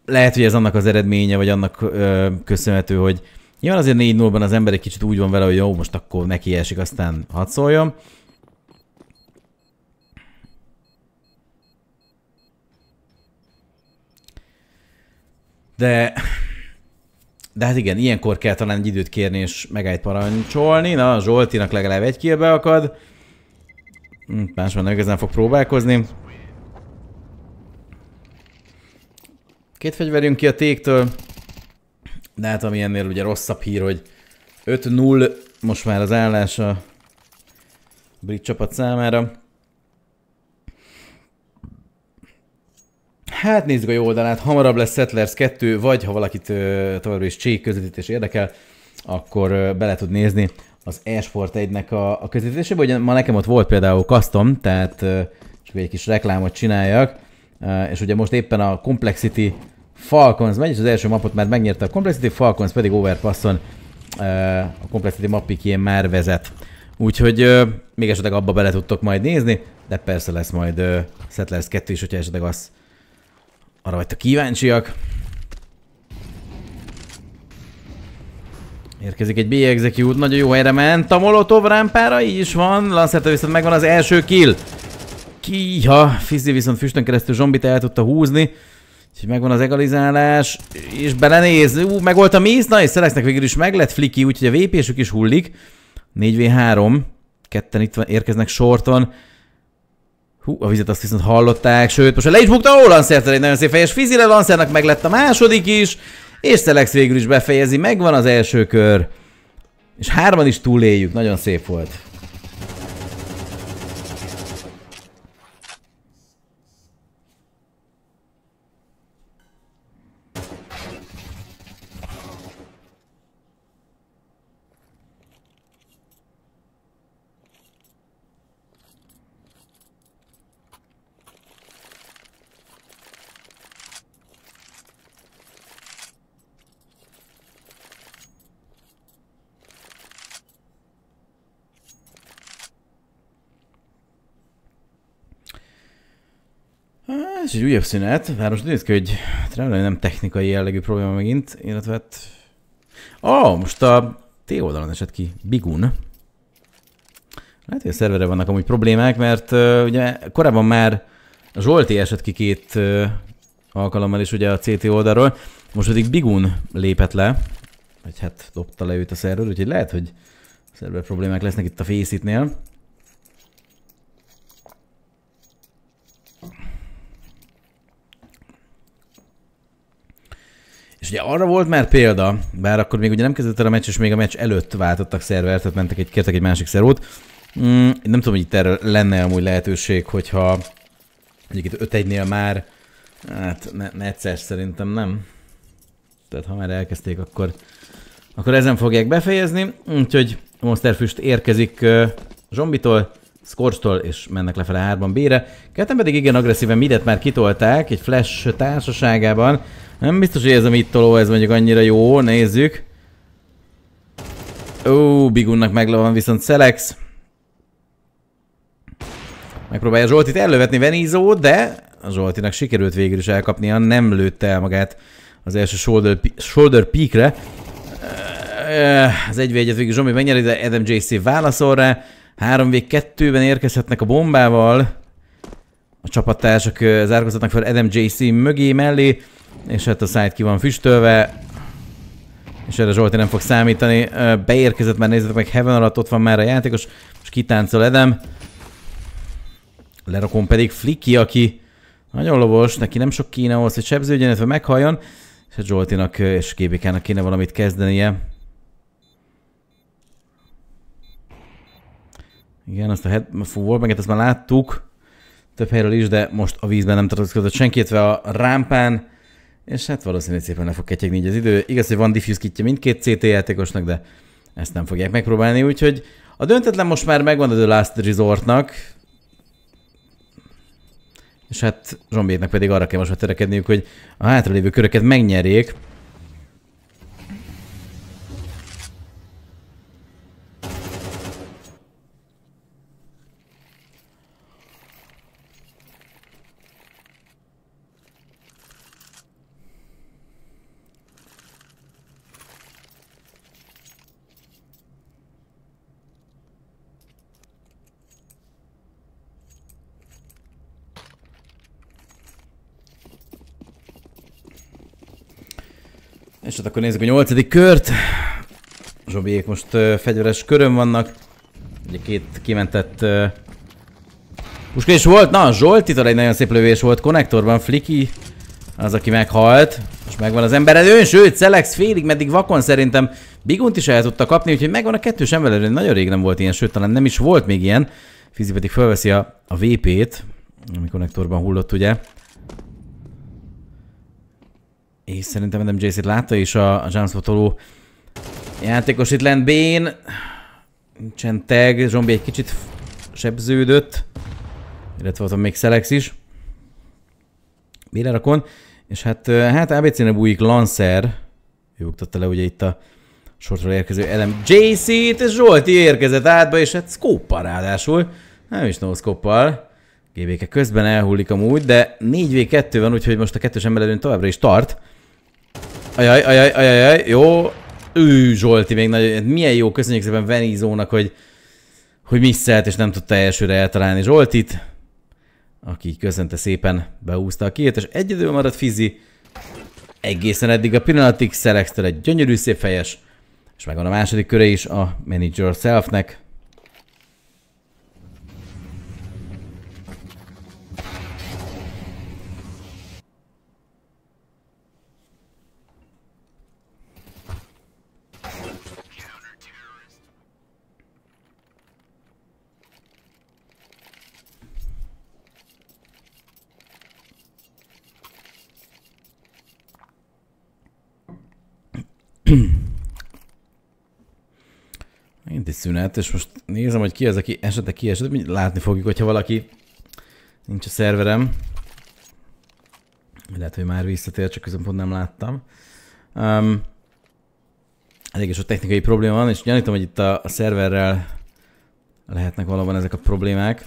lehet, hogy ez annak az eredménye, vagy annak ö, eh, köszönhető, hogy nyilván azért 4-0-ban az ember egy kicsit úgy van vele, hogy jó, most akkor neki esik, aztán hadd szóljon. De, de hát igen, ilyenkor kell talán egy időt kérni és megállt parancsolni. Na, Zsoltinak legalább egy kill akad. Hm, Másban nem igazán fog próbálkozni. Két fegyverünk ki a téktől. De hát ami ennél ugye rosszabb hír, hogy 5-0 most már az állás a brit csapat számára. Hát nézzük a jó oldalát, hamarabb lesz Settlers 2, vagy ha valakit uh, továbbra is csék közvetítés érdekel, akkor bele tud nézni az eSport 1-nek a, a közvetítésébe. Ugye ma nekem ott volt például custom, tehát csak egy kis reklámot csináljak, és ugye most éppen a Complexity Falcons megy, és az első mapot már megnyerte a Complexity, Falcons pedig Overpasson a Complexity mapikén már vezet. Úgyhogy még esetleg abba bele tudtok majd nézni, de persze lesz majd Settlers 2 is, hogyha esetleg azt arra vagytok kíváncsiak. Érkezik egy B-execute, nagyon jó helyre ment. A Molotov rámpára így is van. Lancerta viszont megvan az első kill. Kiha, Fizzi viszont füstön keresztül zombit el tudta húzni. Úgyhogy megvan az egalizálás, és belenéz. Ú, meg volt a mész, na és Szelexnek végül is meg lett Fliki, úgyhogy a vp is hullik. 4v3, ketten itt van, érkeznek sorton. Hú, a vizet azt viszont hallották, sőt, most le is bukta a Lancertől egy nagyon szép fejes fizile, Lancernak meg lett a második is, és Szelex végül is befejezi, megvan az első kör. És hárman is túléljük, nagyon szép volt. És egy újabb szünet, bár most nézd ki, hogy remélem nem technikai jellegű probléma megint, illetve hát... Oh, most a T oldalon esett ki. Bigun. Lehet, hogy a szerverre vannak amúgy problémák, mert uh, ugye korábban már Zsolti esett ki két uh, alkalommal is ugye a CT oldalról, most pedig Bigun lépett le, vagy hát dobta le őt a szerver, úgyhogy lehet, hogy szerver problémák lesznek itt a fészitnél. És ugye arra volt már példa, bár akkor még ugye nem kezdett el a meccs, és még a meccs előtt váltottak szervert, tehát mentek egy, kértek egy másik szervót. Mm, nem tudom, hogy itt erre lenne amúgy lehetőség, hogyha itt 5 1 már, hát ne, ne egyszer szerintem nem. Tehát ha már elkezdték, akkor, akkor ezen fogják befejezni. Úgyhogy Monsterfüst érkezik uh, Zombitól, Scorchtól, és mennek lefele 3 B-re. Ketten pedig igen agresszíven midet már kitolták egy Flash társaságában. Nem biztos, hogy ez a mittoló, ez mondjuk annyira jó, nézzük. Ó, Bigunnak meglovan viszont Selex. Megpróbálja Zsoltit elővetni Venizó, de a Zsoltinak sikerült végül is elkapnia, nem lőtte el magát az első shoulder, shoulder peakre. Az 1 egyet végül Zsombi megnyeri, de Adam JC válaszol rá. 3v2-ben érkezhetnek a bombával. A csapattársak zárkozhatnak fel Adam JC mögé mellé. És hát a szájt ki van füstölve. És erre Zsolti nem fog számítani. Beérkezett már, nézzetek meg, Heaven alatt ott van már a játékos. most kitáncol Edem. Lerakom pedig Flicky, aki nagyon lovos, neki nem sok kéne ahhoz, hogy sebződjön, illetve meghalljon. És a hát Zsoltinak és GBK-nak kéne valamit kezdenie. Igen, azt a head, fú, meg ezt már láttuk több helyről is, de most a vízben nem tartózkodott senki, illetve a rámpán és hát valószínűleg szépen le fog ketyegni így az idő. Igaz, hogy van diffuse kitje mindkét CT játékosnak, de ezt nem fogják megpróbálni, úgyhogy a döntetlen most már megvan a The Last Resortnak, és hát zombiéknak pedig arra kell most már törekedniük, hogy a hátralévő köröket megnyerjék, És ott hát akkor nézzük a nyolcadik kört. Zsobiék most uh, fegyveres körön vannak. Ugye két kimentett uh, puska is volt. Na, itt egy nagyon szép lövés volt. Konnektorban Fliki az, aki meghalt. Most megvan az embered. Ön, sőt, Celex félig meddig vakon szerintem Bigunt is el tudta kapni, úgyhogy megvan a kettős ember. Nagyon rég nem volt ilyen, sőt, talán nem is volt még ilyen. Fizi pedig felveszi a, a VP-t, ami konnektorban hullott, ugye. És szerintem nem Jace-t látta, és a, a Potoló játékos itt lent Bén. Nincsen tag, zombi egy kicsit sebződött. Illetve voltam még Selex is. Bére rakon. És hát, hát ABC-nek bújik Lancer. Ő ugtatta le ugye itt a sortról érkező elem JC-t, és Zsolti érkezett átba, és hát scope ráadásul. Nem is noszkoppal. GBK közben elhullik amúgy, de 4v2 van, úgyhogy most a kettős ember továbbra is tart. Ajaj, ajaj, ajaj, ajaj, jó. Ő, Zsolti, még nagyon, milyen jó, köszönjük szépen Venizónak, hogy, hogy misszelt, és nem tudta elsőre eltalálni Zsoltit, aki köszönte szépen, beúzta a két, és egyedül maradt Fizi. Egészen eddig a pillanatig Szelextől egy gyönyörű szép fejes, és megvan a második köre is a Manager Selfnek. Itt egy szünet, és most nézem, hogy ki az, aki esetleg kiesett, látni fogjuk, hogyha valaki nincs a szerverem. Lehet, hogy már visszatér, csak közben pont nem láttam. Um, elég sok technikai probléma van, és gyanítom, hogy itt a, a szerverrel lehetnek valóban ezek a problémák.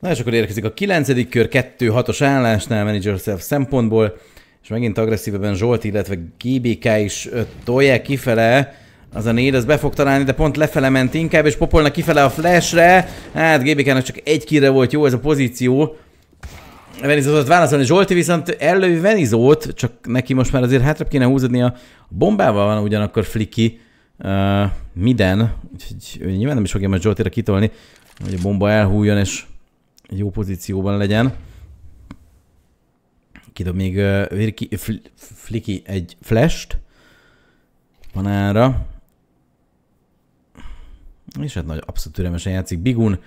Na és akkor érkezik a kilencedik kör, 2-6-os állásnál manager self szempontból, és megint agresszívebben Zsolt, illetve GBK is tolják kifele, az a négy, az be fog találni, de pont lefele ment inkább, és popolna kifele a flashre. Hát GBK-nak csak egy kire volt jó ez a pozíció. Venizót válaszolni, Zsolti viszont ellövi Venizót, csak neki most már azért hátrább kéne húzódni a bombával van ugyanakkor Fliki. Uh, minden, úgyhogy ő nyilván nem is fogja most Zsoltira kitolni, hogy a bomba elhújjon, és jó pozícióban legyen. Kidob még uh, Virki, fl, Fliki egy flash-t Panára. És hát nagy abszolút türelmesen játszik Bigun.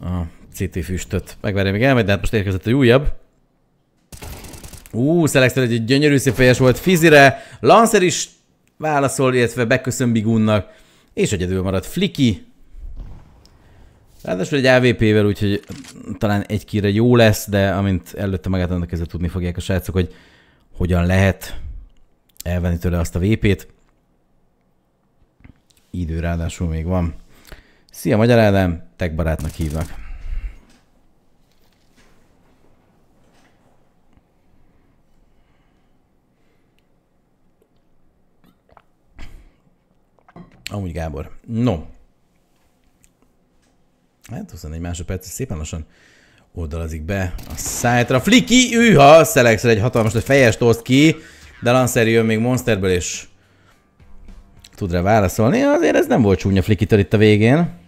A CT füstöt megvárja még elmegy, de hát most érkezett egy újabb. Ú, Szelexter egy gyönyörű szép fejes volt Fizire. Lancer is válaszol, illetve beköszön Bigunnak. És egyedül maradt Fliki, Ráadásul egy AVP-vel, úgyhogy talán egy kire jó lesz, de amint előtte magát annak kezdve tudni fogják a srácok, hogy hogyan lehet elvenni tőle azt a VP-t. Idő ráadásul még van. Szia Magyar Ádám, tech barátnak hívnak. Amúgy Gábor. No, Hát 21 másodperc, szépen lassan oldalazik be a szájtra. Fliki, üha, Szelexre egy hatalmas, hogy fejest oszt ki, de Lancer jön még Monsterből, és tud rá válaszolni. Azért ez nem volt csúnya Flikitől itt a végén.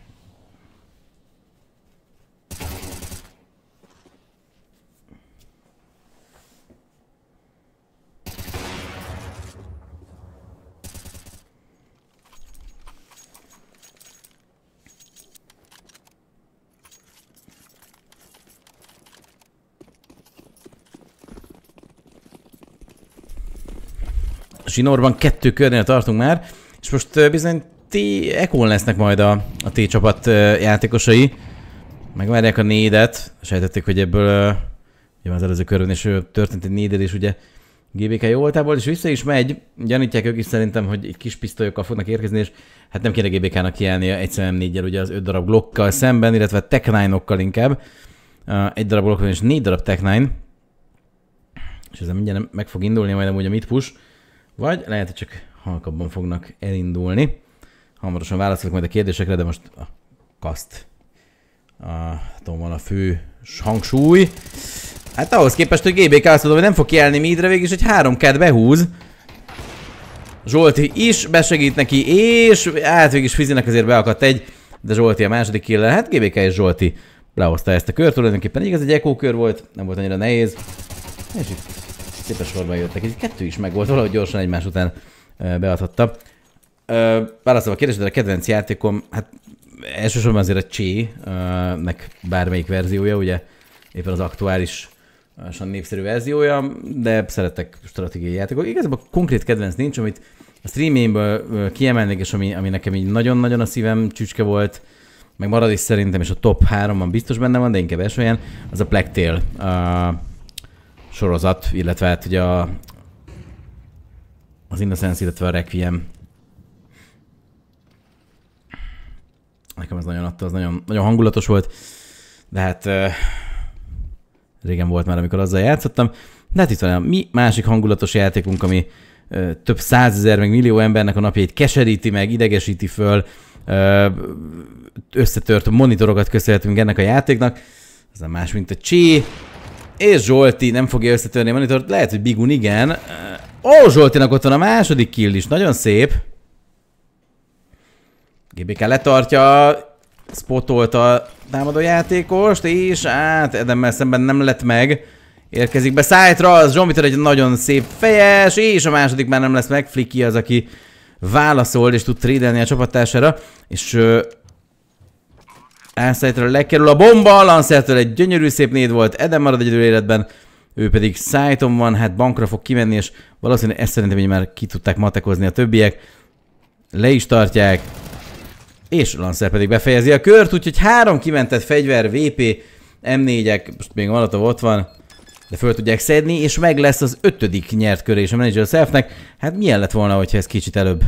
zsinórban, kettő körnél tartunk már, és most bizony ti ekon lesznek majd a, a T csapat játékosai. Megvárják a nédet, sejtették, hogy ebből ugye az előző körben is történt egy és ugye GBK jó voltából, és vissza is megy. Gyanítják ők is szerintem, hogy egy kis pisztolyokkal fognak érkezni, és hát nem kéne GBK-nak a 1 4 ugye az öt darab glockkal szemben, illetve tech okkal inkább. Egy darab glock és négy darab tech nine. És ezzel mindjárt meg fog indulni, majdnem ugye mit push. Vagy lehet, hogy csak halkabban fognak elindulni. Hamarosan válaszolok majd a kérdésekre, de most a kaszt. A, tudom, van a fő hangsúly. Hát ahhoz képest, hogy GBK azt mondom, hogy nem fog kiállni midre, végig is egy 3 k behúz. Zsolti is besegít neki, és hát végig is Fizinek azért beakadt egy, de Zsolti a második kill Hát GBK és Zsolti lehozta ezt a kört, tulajdonképpen igaz, egy ekó kör volt, nem volt annyira nehéz. És itt szépen sorban jöttek. Ez kettő is megvolt, valahogy gyorsan egymás után beadhatta. Válaszolva a kérdésedre, a kedvenc játékom, hát elsősorban azért a Csé, nek bármelyik verziója, ugye éppen az aktuális népszerű verziója, de szeretek stratégiai játékok. Igazából konkrét kedvenc nincs, amit a streamingből kiemelnék, és ami, ami nekem így nagyon-nagyon a szívem csücske volt, meg marad is szerintem, és a top 3-ban biztos benne van, de inkább első az a Black Tail. Uh, sorozat, illetve hát ugye a, az Innocence, illetve a Requiem. Nekem ez nagyon adta, az nagyon, nagyon hangulatos volt, de hát régen volt már, amikor azzal játszottam. De hát itt van a mi másik hangulatos játékunk, ami több százezer, meg millió embernek a napjait keseríti meg, idegesíti föl, összetört monitorokat köszönhetünk ennek a játéknak. Ez nem más, mint a Csé, és Zsolti nem fogja összetörni a monitort, lehet, hogy Bigun igen. Ó, Zsoltinak ott van a második kill is, nagyon szép. GBK letartja, spotolt a támadó játékost, és hát Edemmel szemben nem lett meg. Érkezik be Szájtra, az Zsombiter egy nagyon szép fejes, és a második már nem lesz meg. Flicky az, aki válaszol és tud trédelni a csapattársára, és Ászájtról lekerül a bomba, a Lancertől egy gyönyörű szép néd volt, Eden marad egyedül életben, ő pedig szájton van, hát bankra fog kimenni, és valószínűleg ezt szerintem hogy már ki tudták matekozni a többiek. Le is tartják, és Lancer pedig befejezi a kört, úgyhogy három kimentett fegyver, VP, M4-ek, most még a ott van, de föl tudják szedni, és meg lesz az ötödik nyert köré és a Manager Selfnek. Hát milyen lett volna, hogyha ez kicsit előbb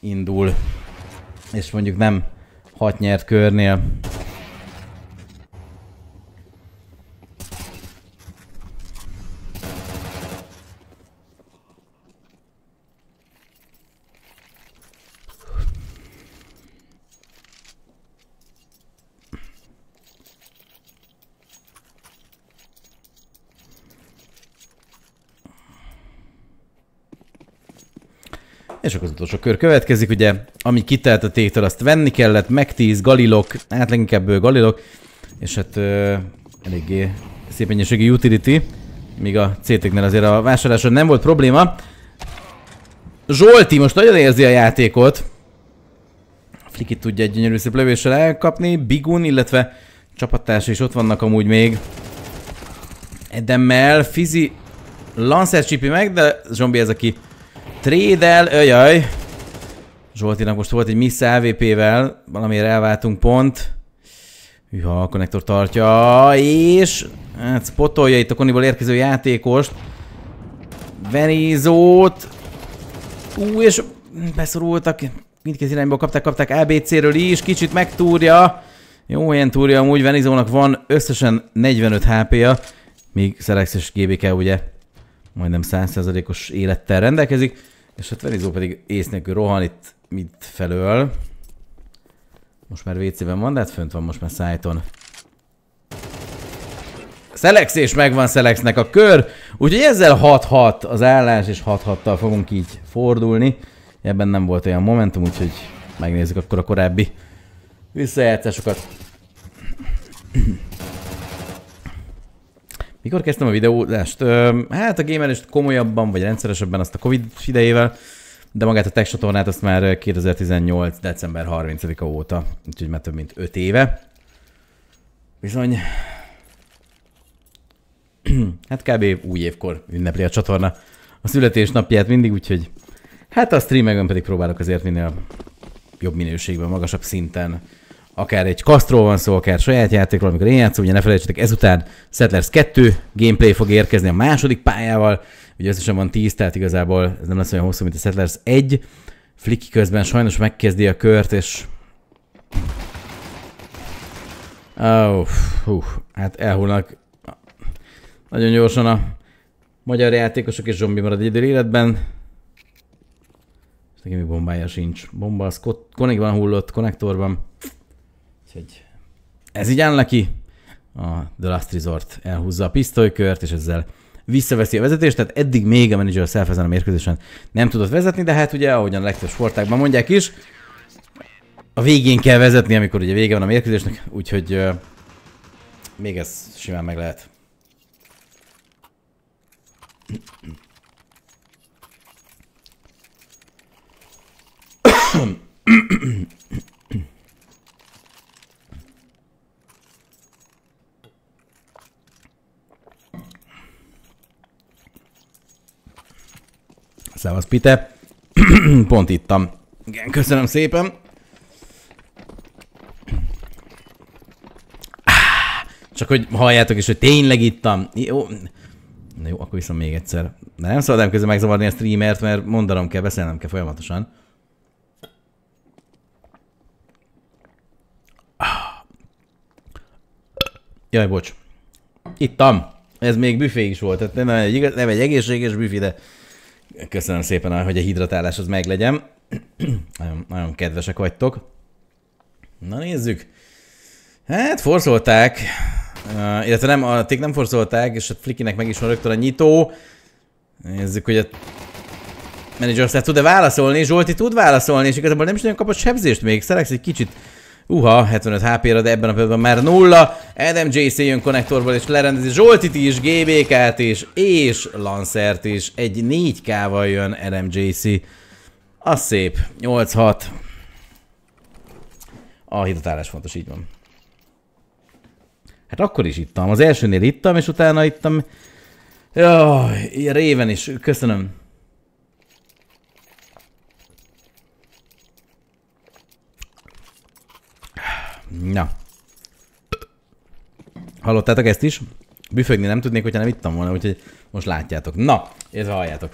indul, és mondjuk nem 6 nyert körnél. És akkor az utolsó kör következik, ugye, ami kitelt a téktől, azt venni kellett, meg 10 galilok, hát leginkább galilok, és hát ö, eléggé szép mennyiségű utility, míg a ct nél azért a vásárláson nem volt probléma. Zsolti most nagyon érzi a játékot. Fliki Flikit tudja egy gyönyörű szép lövéssel elkapni, Bigun, illetve csapattársa is ott vannak amúgy még. Edemmel, Fizi, Lancer csipi meg, de Zombi ez, aki Trédel, öjaj! Zsoltinak most volt egy Miss avp vel valamiért elváltunk pont. Hűha, a konnektor tartja, és... Hát spotolja itt a koniból érkező játékost. Venizót. Ú, és beszorultak. Mindkét irányból kapták, kapták ABC-ről is, kicsit megtúrja. Jó, ilyen túrja amúgy, Venizónak van összesen 45 HP-ja, míg Szerex és GBK ugye majdnem 100%-os élettel rendelkezik. És a Tverizó pedig ész nélkül rohan itt mit felől. Most már WC-ben van, de hát fönt van most már szájton. Szelex és megvan Szelexnek a kör, úgyhogy ezzel 6-6 az állás, és 6-6-tal fogunk így fordulni. Ebben nem volt olyan momentum, úgyhogy megnézzük akkor a korábbi visszajátszásokat. Mikor kezdtem a videózást? Hát a gamerist komolyabban, vagy rendszeresebben azt a Covid idejével, de magát a tech csatornát azt már 2018. december 30-a óta, úgyhogy már több mint 5 éve. Bizony, [CLEARS THROAT] hát kb. új évkor ünnepli a csatorna a születésnapját mindig, úgyhogy hát a streamegen pedig próbálok azért minél jobb minőségben, magasabb szinten akár egy kasztról van szó, akár saját játékról, amikor én játszom, ugye ne felejtsetek, ezután Settlers 2 gameplay fog érkezni a második pályával, ugye összesen van 10, tehát igazából ez nem lesz olyan hosszú, mint a Settlers 1. Flicky közben sajnos megkezdi a kört, és... Oh, hú, hát elhullnak nagyon gyorsan a magyar játékosok, és zombi marad egyedül életben. És neki még bombája sincs. Bomba, az konig van hullott, konnektorban. Úgyhogy ez így áll neki. A The Last Resort elhúzza a pisztolykört, és ezzel visszaveszi a vezetést, tehát eddig még a menedzser self ezen a mérkőzésen nem tudott vezetni, de hát ugye, ahogyan a legtöbb sportákban mondják is, a végén kell vezetni, amikor ugye vége van a mérkőzésnek, úgyhogy uh, még ez simán meg lehet. Szevasz, Pite. [CLEARS THROAT] Pont ittam. Igen, köszönöm szépen. Ah, csak hogy halljátok is, hogy tényleg ittam. Jó. Na jó, akkor viszont még egyszer. De nem szabad közben megzavarni a streamert, mert mondanom kell, beszélnem kell folyamatosan. Ah. Jaj, bocs. Ittam. Ez még büfé is volt, tehát nem egy, nem egy egészséges büfé, de Köszönöm szépen, hogy a hidratálás az meglegyen. [CLEARS THROAT] nagyon, nagyon kedvesek vagytok. Na nézzük. Hát forszolták, uh, illetve nem, a ték nem forszolták, és a Flikinek meg is van rögtön a nyitó. Nézzük, hogy a menedzser tud-e válaszolni, Zsolti tud válaszolni, és igazából nem is nagyon kapott sebzést még, Szerex egy kicsit Uha, 75 HP-ra, de ebben a pillanatban már nulla. Adam JC jön konnektorból és lerendezi Zsoltit is, GBK-t is, és Lancert is. Egy 4K-val jön Adam JC. Az szép. 8-6. A hitatálás fontos, így van. Hát akkor is ittam. Az elsőnél ittam, és utána ittam. Jaj, Réven is. Köszönöm. Na. Hallottátok ezt is? Büfögni nem tudnék, hogyha nem ittam volna, úgyhogy most látjátok. Na, ez halljátok.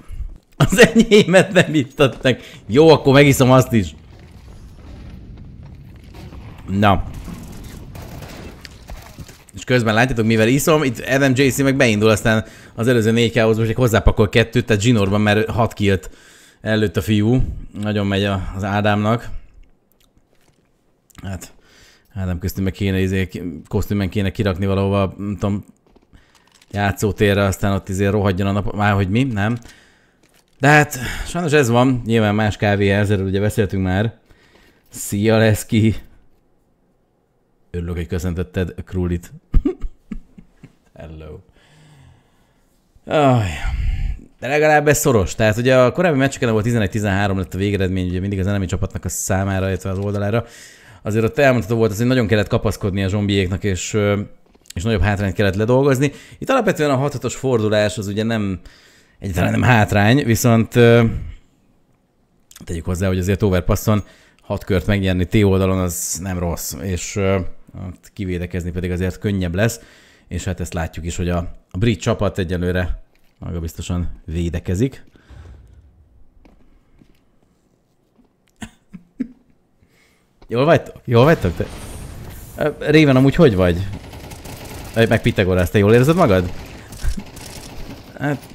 Az enyémet nem ittattak. Jó, akkor megiszom azt is. Na. És közben látjátok, mivel iszom, itt Adam JC meg beindul, aztán az előző 4 k most egy hozzápakol kettőt, tehát zsinórban már hat kijött előtt a fiú. Nagyon megy az Ádámnak. Hát, Hát nem meg kéne, izé, kosztümben kéne kirakni valahova, nem tudom, játszótérre, aztán ott izé rohadjon a nap, már hogy mi, nem. De hát sajnos ez van, nyilván más kávé ezzel ugye beszéltünk már. Szia Leszki! Örülök, hogy köszöntötted Krulit. [LAUGHS] Hello. Oh, de legalább ez szoros. Tehát ugye a korábbi meccseken volt 11-13 lett a végeredmény, ugye mindig az enemi csapatnak a számára, illetve az oldalára azért ott elmondható volt, azért nagyon kellett kapaszkodni a zombiéknak, és, és nagyobb hátrányt kellett ledolgozni. Itt alapvetően a hatatos fordulás az ugye nem, egyáltalán nem hátrány, viszont tegyük hozzá, hogy azért overpasson hat kört megnyerni T oldalon az nem rossz, és kivédekezni pedig azért könnyebb lesz, és hát ezt látjuk is, hogy a, a brit csapat egyelőre maga biztosan védekezik. Jól vagytok? Jól vagytok? Te... Réven amúgy hogy vagy? Meg Pitagorász, te jól érzed magad? Hát...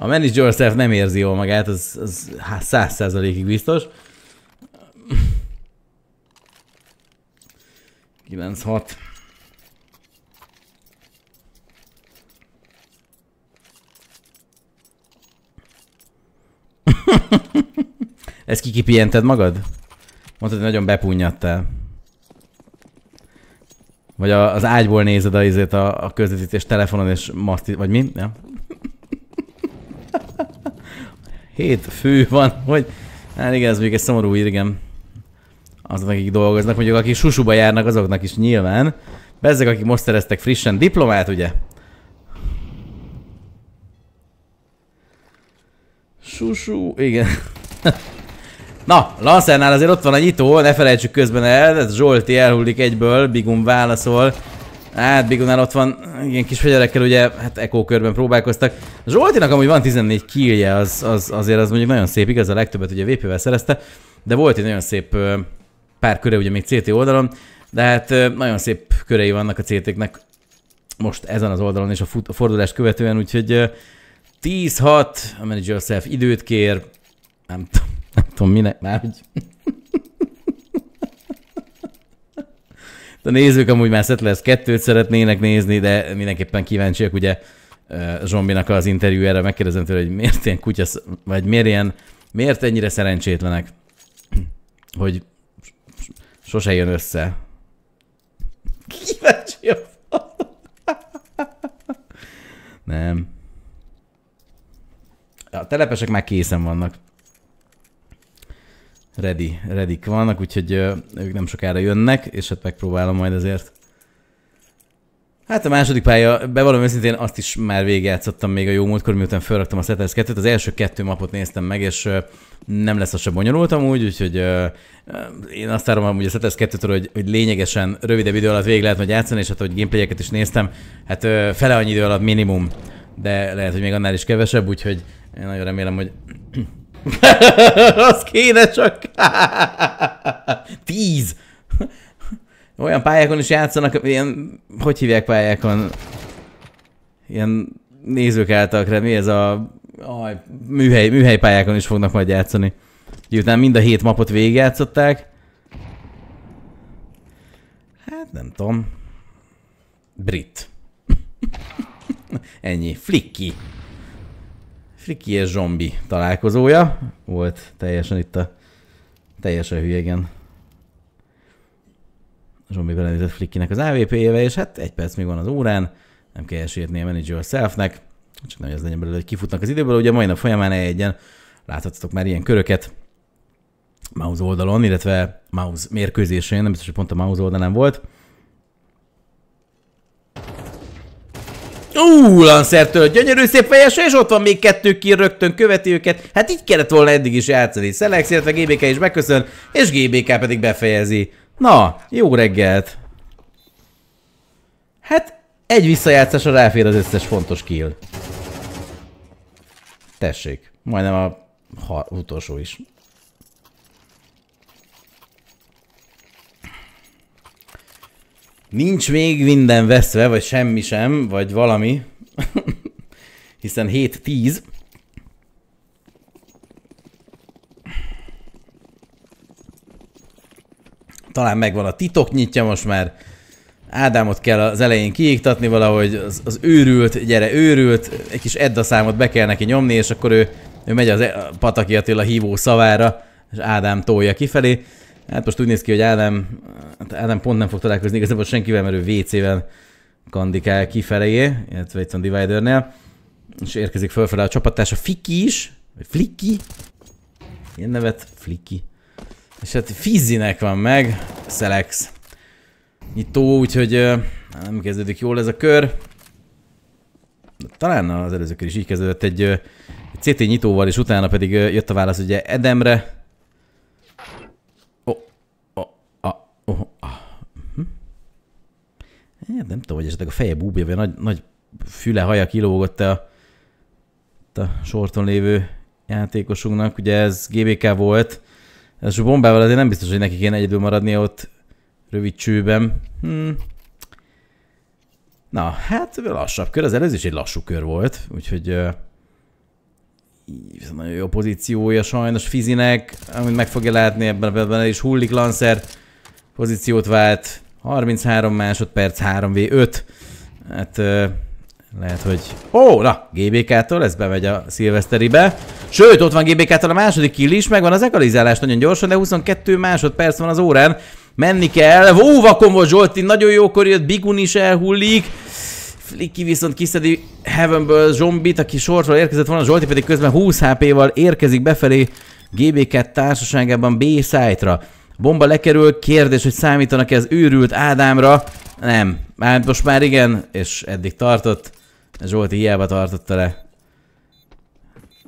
A Manage Yourself nem érzi jól magát, az, az száz százalékig biztos. 9-6. [LAUGHS] Ezt kikipihented magad? Mondtad, hogy nagyon bepunyadtál. Vagy a, az ágyból nézed a, izét a, a közvetítés telefonon, és maszti, vagy mi? Ja. [LAUGHS] Hét fő van, hogy... Hát igen, ez még egy szomorú ír, igen. Azok, akik dolgoznak, mondjuk akik susuba járnak, azoknak is nyilván. Bezzek, akik most szereztek frissen diplomát, ugye? Susú, igen. [LAUGHS] Na, Lancernál azért ott van a nyitó, ne felejtsük közben el, ez Zsolti elhullik egyből, Bigum válaszol. Hát Bigunál ott van, igen, kis fegyerekkel ugye, hát Eko körben próbálkoztak. Zsoltinak amúgy van 14 killje, az, az, azért az mondjuk nagyon szép, igaz, a legtöbbet ugye VP-vel szerezte, de volt egy nagyon szép pár köre ugye még CT oldalon, de hát nagyon szép körei vannak a CT-knek most ezen az oldalon és a, fut, a fordulást követően, úgyhogy 10-6, a manager self időt kér, nem tudom, nem tudom minek, már hogy... De nézők amúgy már Settlers 2-t szeretnének nézni, de mindenképpen kíváncsiak, ugye Zsombinak az interjú erre megkérdezem tőle, hogy miért ilyen kutyasz, vagy miért ilyen, miért ennyire szerencsétlenek, hogy sose jön össze. Kíváncsiak. Nem. A telepesek már készen vannak. Ready, ready vannak, úgyhogy ők nem sokára jönnek, és hát megpróbálom majd azért. Hát a második pálya, bevallom őszintén azt is már végigjátszottam még a jó múltkor, miután felraktam a Setters 2-t, az első kettő mapot néztem meg, és nem lesz az se bonyolult amúgy, úgyhogy én azt várom hogy a Setters 2 hogy, hogy lényegesen rövidebb idő alatt végig lehet majd játszani, és hát hogy gameplayeket is néztem, hát fele annyi idő alatt minimum, de lehet, hogy még annál is kevesebb, úgyhogy én nagyon remélem, hogy... [CLEARS THROAT] az kéne csak! Tíz! Olyan pályákon is játszanak, ilyen... Hogy hívják pályákon? Ilyen nézők által, mi ez a... Aj, műhely, műhelypályákon is fognak majd játszani. Miután mind a hét mapot végigjátszották. Hát nem tudom. Brit. [LAUGHS] Ennyi. Flicky és zombi találkozója volt teljesen itt a teljesen hülyegen. igen. Zsombi belenézett Frikinek az AVP-jével, és hát egy perc még van az órán, nem kell esélyetni a Manage Yourself-nek, csak nem, hogy az legyen belőle, hogy kifutnak az időből, ugye a mai nap folyamán egyen láthatok már ilyen köröket mouse oldalon, illetve mouse mérkőzésén, nem biztos, hogy pont a mouse oldalán volt, Ú, Lancertől gyönyörű szép fejes, és ott van még kettő ki rögtön követi őket. Hát így kellett volna eddig is játszani. Szelex, illetve GBK is beköszön, és GBK pedig befejezi. Na, jó reggelt! Hát egy visszajátszásra ráfér az összes fontos kill. Tessék, majdnem a ha, utolsó is. Nincs még minden veszve, vagy semmi sem, vagy valami. [LAUGHS] Hiszen 7-10. Talán megvan a titok nyitja most már. Ádámot kell az elején kiiktatni valahogy, az, az őrült, gyere őrült, egy kis Edda számot be kell neki nyomni, és akkor ő, ő megy az Pataki Attila hívó szavára, és Ádám tolja kifelé. Hát most úgy néz ki, hogy Ádám, hát Ádám pont nem fog találkozni igazából senkivel, mert ő WC-vel kandikál kifelé, illetve itt a Dividernél, és érkezik fölfelé a csapattársa Fiki is, vagy Flicky. ilyen nevet, Flicky. És hát Fizzinek van meg, Szelex. nyitó, úgyhogy hát nem kezdődik jól ez a kör. Talán az előző kör is így kezdődött egy, egy CT nyitóval, és utána pedig jött a válasz ugye Edemre, nem tudom, hogy esetleg a feje búbja, vagy nagy, nagy füle haja kilógott a, a sorton lévő játékosunknak. Ugye ez GBK volt, ez a bombával azért nem biztos, hogy neki kéne egyedül maradni ott rövid csőben. Hmm. Na, hát lassabb kör, az előző is egy lassú kör volt, úgyhogy uh, nagyon jó pozíciója sajnos Fizinek, amit meg fogja látni ebben a is hullik Lancer pozíciót vált, 33 másodperc, 3v5. Hát lehet, hogy... Ó, oh, na, GBK-tól ez bevegy a szilveszteribe. Sőt, ott van GBK-tól a második kill is, megvan az ekalizálás nagyon gyorsan, de 22 másodperc van az órán. Menni kell. Óvakon volt Zsolti, nagyon jókor jött, Bigun is elhullik. Flicky viszont kiszedi Heavenből zombit, aki sortról érkezett volna, Zsolti pedig közben 20 HP-val érkezik befelé GBK társaságában B-site-ra. Bomba lekerül, kérdés, hogy számítanak-e az őrült Ádámra? Nem. már most már igen, és eddig tartott. Zsolti hiába tartotta le.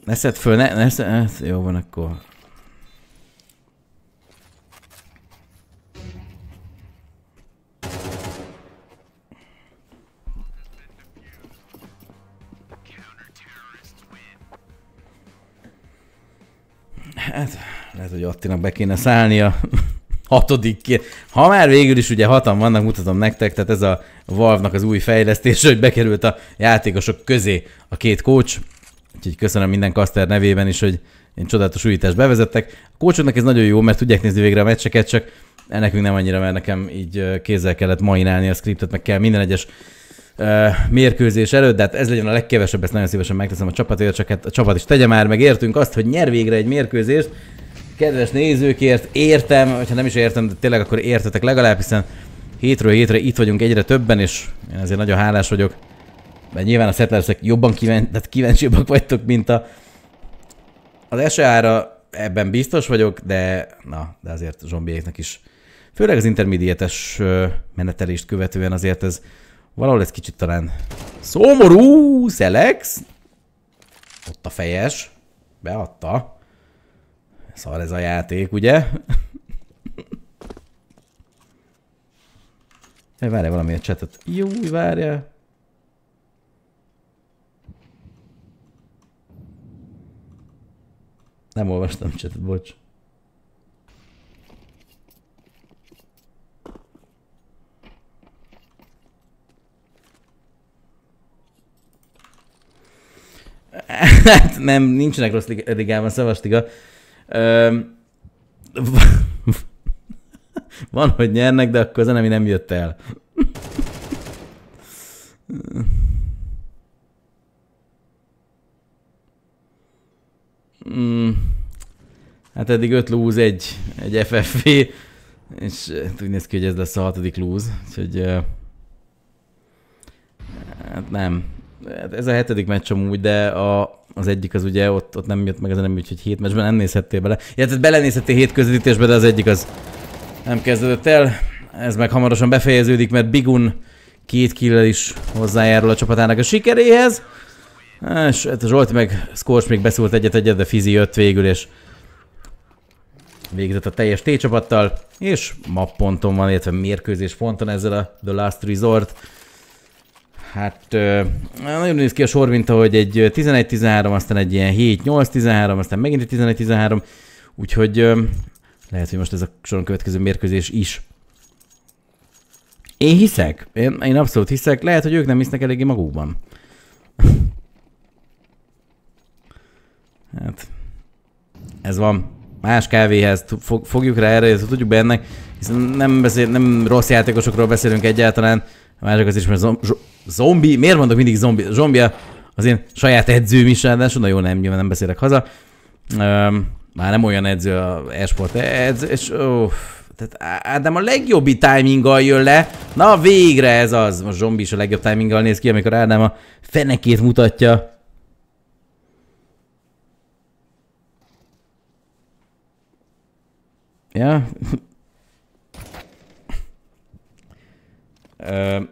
Ne szedd föl, ne, ne szedd, hát jó van akkor. Hát... Lehet, hogy Attinak be kéne szállnia. [LAUGHS] Hatodik Ha már végül is ugye hatan vannak, mutatom nektek, tehát ez a Valve-nak az új fejlesztés, hogy bekerült a játékosok közé a két kócs. Úgyhogy köszönöm minden Kaster nevében is, hogy én csodálatos újítást bevezettek. A kócsoknak ez nagyon jó, mert tudják nézni végre a meccseket, csak nekünk nem annyira, mert nekem így kézzel kellett mainálni a scriptet, meg kell minden egyes mérkőzés előtt, de hát ez legyen a legkevesebb, ezt nagyon szívesen megteszem a csapatért, csak hát a csapat is tegye már, meg értünk azt, hogy nyer végre egy mérkőzést, kedves nézőkért, értem, hogyha nem is értem, de tényleg akkor értetek legalább, hiszen hétről hétre itt vagyunk egyre többen, és én ezért nagyon hálás vagyok. Mert nyilván a Settlersek jobban kíván, tehát kíváncsiabbak vagytok, mint a... Az SEA-ra ebben biztos vagyok, de na, de azért zombieknek is. Főleg az intermediates menetelést követően azért ez valahol ez kicsit talán szomorú, Szelex! Ott a fejes. Beadta. Szar ez a játék, ugye? Várj valami a csetet. Jó, várjál. Nem olvastam csetet, bocs. [LAUGHS] Hát nem, nincsenek rossz ligában, szavastiga. tiga. [LAUGHS] Van, hogy nyernek, de akkor az enemi nem jött el. Hmm. Hát eddig 5 lúz, egy, egy FFV, és eh, úgy néz ki, hogy ez lesz a hatodik lúz, úgyhogy eh, hát nem. Hát ez a hetedik meccs amúgy, de a, az egyik az ugye ott, ott nem jött meg az nem úgy, hogy hét meccsben nem nézhettél bele. Illetve belenézhettél hét közvetítésbe, de az egyik az nem kezdődött el. Ez meg hamarosan befejeződik, mert Bigun két killel is hozzájárul a csapatának a sikeréhez. És hát Zsolti meg Scorch még beszúrt egyet-egyet, de Fizi jött végül, és végzett a teljes T-csapattal, és mappontom van, illetve mérkőzés ponton ezzel a The Last Resort Hát nagyon néz ki a sor, mint ahogy egy 11-13, aztán egy ilyen 7-8-13, aztán megint egy 11-13, úgyhogy lehet, hogy most ez a soron következő mérkőzés is. Én hiszek. Én, én abszolút hiszek. Lehet, hogy ők nem hisznek eléggé magukban. [LAUGHS] hát, ez van. Más kávéhez fogjuk rá erre, ezt tudjuk be ennek, hiszen nem, beszél, nem rossz játékosokról beszélünk egyáltalán a másik az is, mert zombi, zombi, miért mondok mindig zombi? Zombi az én saját edzőm is, de na jó, nem, nyilván nem beszélek haza. Um, már nem olyan edző a esport edző, és oh, tehát Ádám a legjobb timinggal jön le. Na végre ez az. Most zombi is a legjobb timinggal néz ki, amikor Ádám a fenekét mutatja. Ja,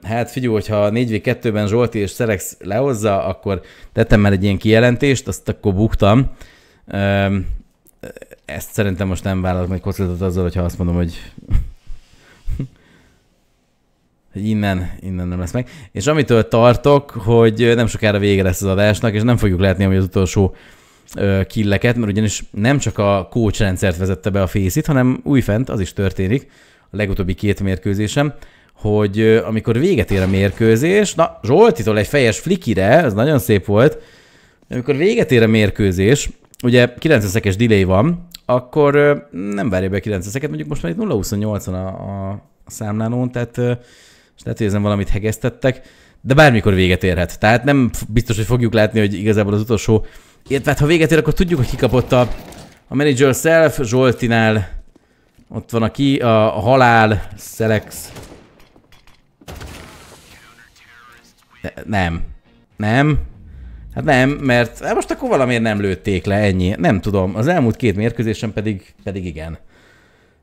Hát figyelj, hogyha 4v2-ben Zsolti és Szerex lehozza, akkor tettem már egy ilyen kijelentést, azt akkor buktam. Ezt szerintem most nem vállalok meg kockázatot azzal, hogyha azt mondom, [LAUGHS] hogy innen, innen nem lesz meg. És amitől tartok, hogy nem sokára vége lesz az adásnak, és nem fogjuk látni hogy az utolsó killeket, mert ugyanis nem csak a coach rendszert vezette be a fészit, hanem újfent az is történik a legutóbbi két mérkőzésem, hogy amikor véget ér a mérkőzés, na Zsoltitól egy fejes flikire, ez nagyon szép volt, amikor véget ér a mérkőzés, ugye 90 szekes delay van, akkor nem várja be 90 szeket, mondjuk most már itt 0-28-on a, a számlánón, tehát és lehet, hogy ezen valamit hegesztettek, de bármikor véget érhet. Tehát nem biztos, hogy fogjuk látni, hogy igazából az utolsó, illetve hát, ha véget ér, akkor tudjuk, hogy kikapott a, a manager self, Zsoltinál, ott van a ki, a, a halál, Selex, Nem. Nem. Hát nem, mert hát most akkor valamiért nem lőtték le ennyi. Nem tudom. Az elmúlt két mérkőzésen pedig, pedig igen.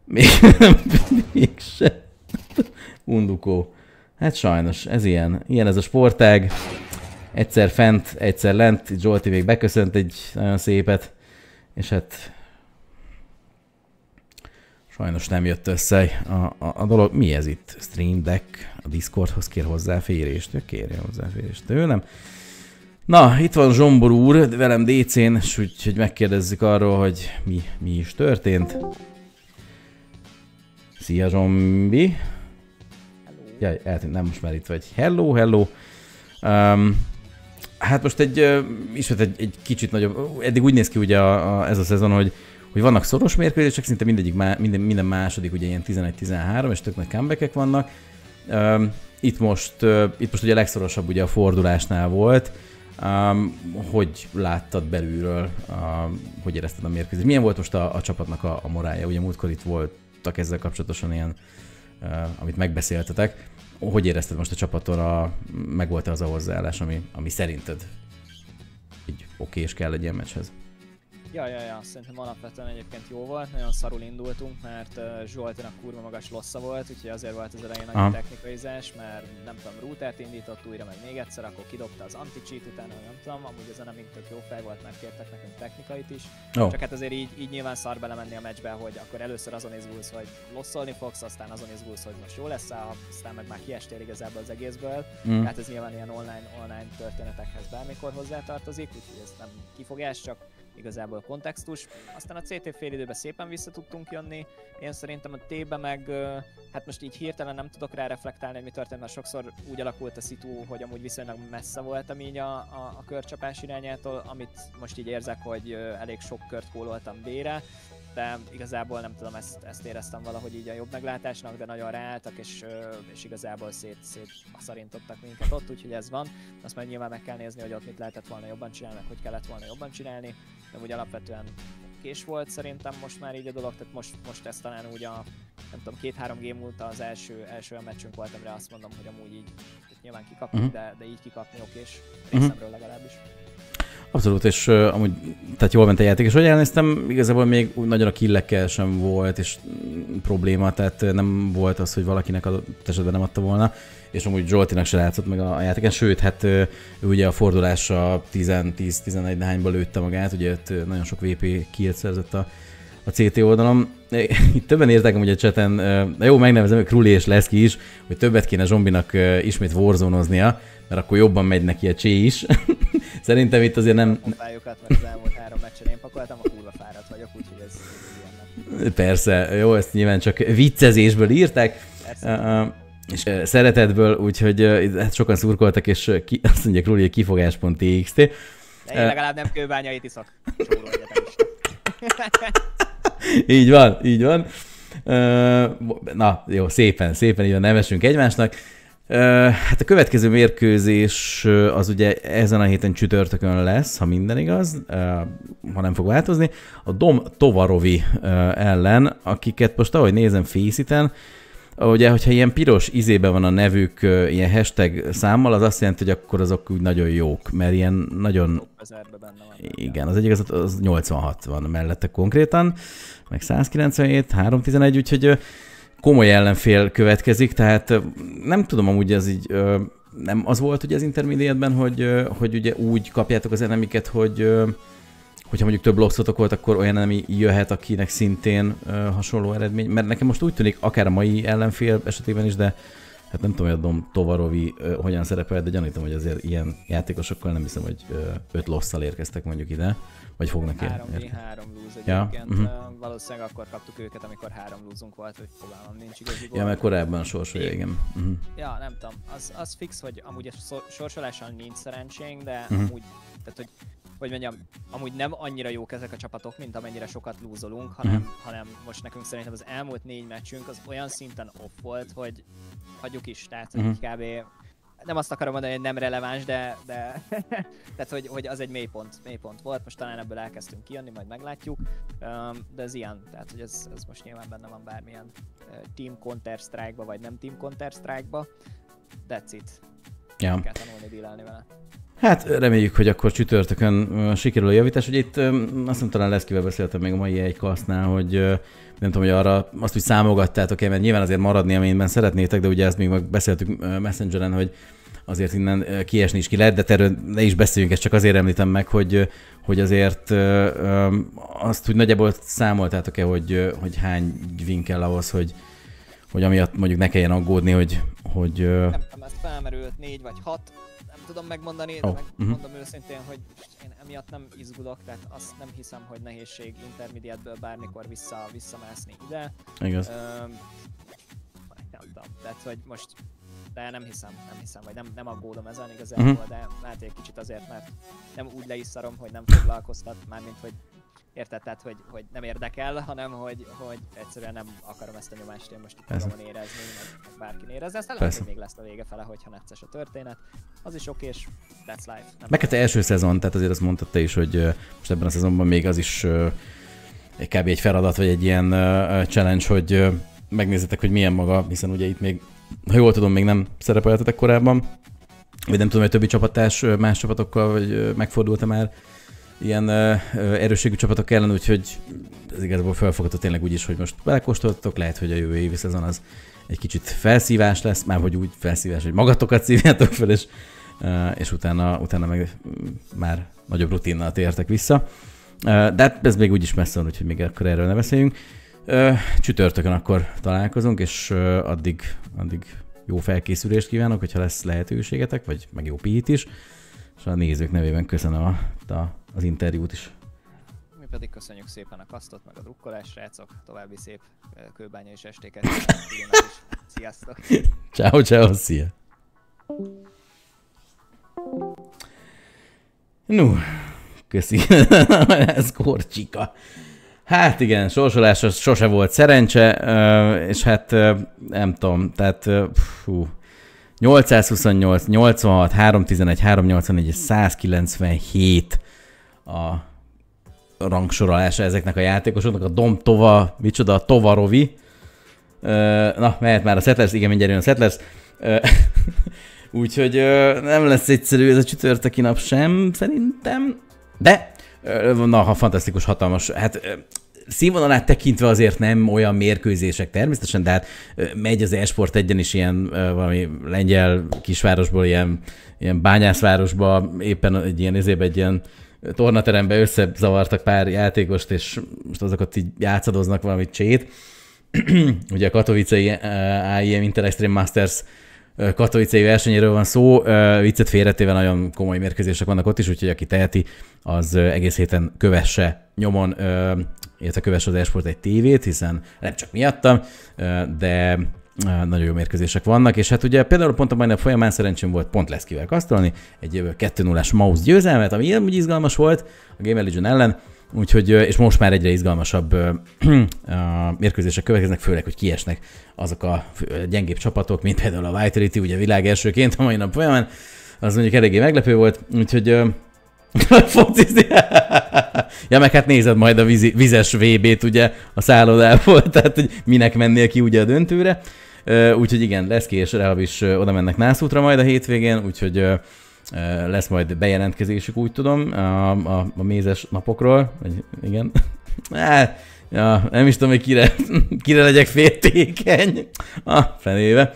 Még, [LAUGHS] még se. Undukó. Hát sajnos, ez ilyen. Ilyen ez a sportág. Egyszer fent, egyszer lent. Zsolti még beköszönt egy nagyon szépet. És hát Sajnos nem jött össze a, a, a dolog. Mi ez itt? Stream Deck? A Discordhoz kér hozzáférést? Ő kérje hozzáférést tőlem. Na, itt van Zsombor úr, velem DC-n, és úgyhogy megkérdezzük arról, hogy mi, mi is történt. Szia Zsombi! Jaj, eltűnt, nem most már itt vagy. Hello, hello! Um, hát most egy, is hát egy, egy kicsit nagyobb, eddig úgy néz ki ugye a, a, ez a szezon, hogy hogy vannak szoros mérkőzések, szinte mindegyik, má, minden, minden második ugye ilyen 11-13, és tök nagy comeback vannak. Um, itt most, uh, itt most ugye a legszorosabb ugye a fordulásnál volt. Um, hogy láttad belülről, um, hogy érezted a mérkőzést? Milyen volt most a, a csapatnak a, a morálja? Ugye múltkor itt voltak ezzel kapcsolatosan ilyen, uh, amit megbeszéltetek. Hogy érezted most a csapaton, a, meg volt-e az a hozzáállás, ami, ami szerinted így oké és kell egy ilyen meccshez? Ja, ja, ja, szerintem alapvetően egyébként jó volt, nagyon szarul indultunk, mert uh, Zsoltinak kurva magas lossza volt, úgyhogy azért volt az elején nagy technikaizás, mert nem tudom, routert indított újra, meg még egyszer, akkor kidobta az anti-cheat utána, nem tudom, amúgy az enemy tök jó fej volt, mert kértek nekünk technikait is. Oh. Csak hát azért így, így nyilván szar belemenni a meccsbe, hogy akkor először azon izgulsz, hogy losszolni fogsz, aztán azon izgulsz, hogy most jó lesz, aztán meg már kiestél igazából az egészből. Mm. Hát ez nyilván ilyen online, online történetekhez bármikor hozzátartozik, úgyhogy ez nem kifogás, csak igazából kontextus. Aztán a CT fél időben szépen vissza tudtunk jönni, én szerintem a T-be meg, hát most így hirtelen nem tudok rá reflektálni, hogy mi történt, mert sokszor úgy alakult a szitu, hogy amúgy viszonylag messze voltam így a, a, a körcsapás irányától, amit most így érzek, hogy elég sok kört kóloltam B-re, de igazából nem tudom, ezt, ezt éreztem valahogy így a jobb meglátásnak, de nagyon ráálltak, és, és igazából szét, szét szarintottak minket ott, úgyhogy ez van. Azt majd nyilván meg kell nézni, hogy ott mit lehetett volna jobban csinálni, meg hogy kellett volna jobban csinálni, de úgy alapvetően kés volt szerintem most már így a dolog, tehát most, most ez talán úgy a, nem tudom, két-három game múlta az első, első olyan meccsünk volt, amire azt mondom, hogy amúgy így nyilván kikapni, uh-huh. de, de így kikapni okés, mhm. részemről legalábbis. Abszolút, és uh, amúgy, tehát jól ment a játék, és hogy elnéztem, igazából még nagyon a killekkel sem volt, és mm, probléma, tehát nem volt az, hogy valakinek adott esetben nem adta volna, és amúgy Zsoltinak se látszott meg a, a játéken, sőt, hát ő ugye a fordulása 10-11 nehányba lőtte magát, ugye ott nagyon sok VP kill szerzett a, a CT oldalon. [LAUGHS] Itt többen értek hogy a cseten, jó, megnevezem, Krulli és Leszki is, hogy többet kéne Zsombinak ismét warzone mert akkor jobban megy neki a csé is. [LAUGHS] Szerintem itt azért nem... Pompájukat, mert az elmúlt három meccsen én pakoltam, a kurva fáradt vagyok, úgyhogy ez... Persze, jó, ezt nyilván csak viccezésből írták. Uh, és szeretetből, úgyhogy hát sokan szurkoltak, és ki, azt mondják róla, hogy kifogás.txt. De én uh, legalább nem kőbányait iszok. [LAUGHS] így van, így van. Uh, na, jó, szépen, szépen, így van, nem esünk egymásnak. Hát a következő mérkőzés az ugye ezen a héten csütörtökön lesz, ha minden igaz, ha nem fog változni. A Dom Tovarovi ellen, akiket most ahogy nézem fészíten, ugye, hogyha ilyen piros izébe van a nevük ilyen hashtag számmal, az azt jelenti, hogy akkor azok úgy nagyon jók, mert ilyen nagyon... Igen, az egyik az, az 86 van mellette konkrétan, meg 197, 311, úgyhogy komoly ellenfél következik, tehát nem tudom amúgy ez így nem az volt ugye az intermediate hogy, hogy ugye úgy kapjátok az enemiket, hogy hogyha mondjuk több losszotok volt, akkor olyan enemi jöhet, akinek szintén hasonló eredmény, mert nekem most úgy tűnik, akár a mai ellenfél esetében is, de hát nem tudom, hogy adom Tovarovi hogyan szerepel, de gyanítom, hogy azért ilyen játékosokkal nem hiszem, hogy öt losszal érkeztek mondjuk ide, vagy fognak 3 érkezni. 3 lose ja. uh-huh valószínűleg akkor kaptuk őket, amikor három lúzunk volt, hogy fogalmam nincs igazi Ja, mert korábban sorsolja, igen. Uh-huh. Ja, nem tudom. Az, az fix, hogy amúgy a sorsolással nincs szerencsénk, de uh-huh. amúgy, tehát hogy hogy mondjam, amúgy nem annyira jók ezek a csapatok, mint amennyire sokat lúzolunk, hanem, uh-huh. hanem most nekünk szerintem az elmúlt négy meccsünk az olyan szinten off volt, hogy hagyjuk is, tehát mm. kb nem azt akarom mondani, hogy nem releváns, de, de [LAUGHS] tehát, hogy, hogy az egy mélypont, mélypont volt, most talán ebből elkezdtünk kijönni, majd meglátjuk, de ez ilyen, tehát, hogy ez, ez most nyilván benne van bármilyen Team Counter Strike-ba, vagy nem Team Counter Strike-ba, that's it. Ja. Kell tanulni, dílelni vele. Hát reméljük, hogy akkor csütörtökön sikerül a javítás. hogy itt azt nem talán lesz kivel beszéltem még a mai egy kasznál, hogy nem tudom, hogy arra azt, hogy számogattátok-e, mert nyilván azért maradni, amiben szeretnétek, de ugye ezt még beszéltük Messengeren, hogy azért innen kiesni is ki lehet, de erről ne is beszéljünk, ezt csak azért említem meg, hogy, hogy azért azt, hogy nagyjából számoltátok-e, hogy, hogy hány vin kell ahhoz, hogy, hogy amiatt mondjuk ne kelljen aggódni, hogy... hogy nem, felmerült négy vagy hat, nem tudom megmondani, de oh. meg uh-huh. Mhm. mondom őszintén, hogy én emiatt nem izgulok, tehát azt nem hiszem, hogy nehézség intermediate-ből bármikor vissza, visszamászni ide. Igaz. Öm, nem tudom, tehát hogy most de nem hiszem, nem hiszem, vagy nem, nem aggódom ezen igazából, uh-huh. de hát egy kicsit azért, mert nem úgy leiszarom, hogy nem foglalkoztat, mármint, hogy érted, tehát hogy, hogy nem érdekel, hanem hogy, hogy egyszerűen nem akarom ezt a nyomást én most magamon érezni, meg, meg bárkin érezni, aztán lehet, hogy még lesz a vége fele, hogyha necces a történet, az is oké, és that's life. Nem meg hát első szezon, tehát azért azt mondtad te is, hogy most ebben a szezonban még az is egy kb. egy feladat, vagy egy ilyen challenge, hogy megnézzetek, hogy milyen maga, hiszen ugye itt még, ha jól tudom, még nem szerepeltetek korábban, vagy nem tudom, hogy többi csapattárs más csapatokkal, vagy megfordult -e már ilyen uh, erőségű csapatok ellen, úgyhogy ez igazából felfogható tényleg úgy is, hogy most belekóstoltatok, lehet, hogy a jövő évi szezon az egy kicsit felszívás lesz, már hogy úgy felszívás, hogy magatokat szívjátok fel, és, uh, és utána, utána meg mm, már nagyobb rutinnal tértek vissza. De hát ez még úgyis messze van, úgyhogy még akkor erről ne beszéljünk. Csütörtökön akkor találkozunk, és addig, addig jó felkészülést kívánok, hogyha lesz lehetőségetek, vagy meg jó pihit is. És a nézők nevében köszönöm a, a az interjút is. Mi pedig köszönjük szépen a kasztot, meg a drukkolást, srácok. További szép kőbánya és estéket. [LAUGHS] Sziasztok! Ciao, ciao, szia! No, köszi. [LAUGHS] Ez korcsika. Hát igen, sorsolás sose volt szerencse, és hát nem tudom, tehát fú, 828, 86, 311, 384 és 197 a rangsorolása ezeknek a játékosoknak, a Dom Tova, micsoda, a Tovarovi, na, mehet már a Settlers, igen, mindjárt jön a Settlers, [LAUGHS] úgyhogy nem lesz egyszerű ez a csütörtöki nap sem, szerintem, de na, ha fantasztikus, hatalmas, hát színvonalát tekintve azért nem olyan mérkőzések természetesen, de hát megy az esport egyen is ilyen valami lengyel kisvárosból, ilyen, ilyen bányászvárosba, éppen egy ilyen, ezért egy ilyen tornaterembe összezavartak pár játékost, és most azokat így játszadoznak valamit csét. [CLEARS THROAT] Ugye a katovicei eh, AIM Inter Extreme Masters eh, katovicei versenyéről van szó, eh, viccet félretéve nagyon komoly mérkőzések vannak ott is, úgyhogy aki teheti, az egész héten kövesse nyomon, illetve kövesse az Esport egy tévét, hiszen nem csak miattam, de nagyon jó mérkőzések vannak, és hát ugye például pont a majdnem folyamán szerencsém volt pont lesz kivel kasztolni, egy 2 0 mouse győzelmet, ami ilyen úgy izgalmas volt a Game Legion ellen, Úgyhogy, és most már egyre izgalmasabb [CLEARS THROAT] mérkőzések következnek, főleg, hogy kiesnek azok a gyengébb csapatok, mint például a Vitality, ugye világ elsőként a mai nap folyamán, az mondjuk eléggé meglepő volt, úgyhogy [LAUGHS] focizni. [LAUGHS] ja, meg hát nézed majd a vízi, vizes VB-t ugye a szállodából, [LAUGHS] tehát hogy minek mennél ki ugye a döntőre. Úgyhogy igen, ki, és Ráv is oda mennek Nászútra majd a hétvégén, úgyhogy lesz majd bejelentkezésük, úgy tudom, a, a, a mézes napokról, vagy igen. [LAUGHS] Ja, nem is tudom, hogy kire, [LAUGHS] kire legyek féltékeny a fenébe.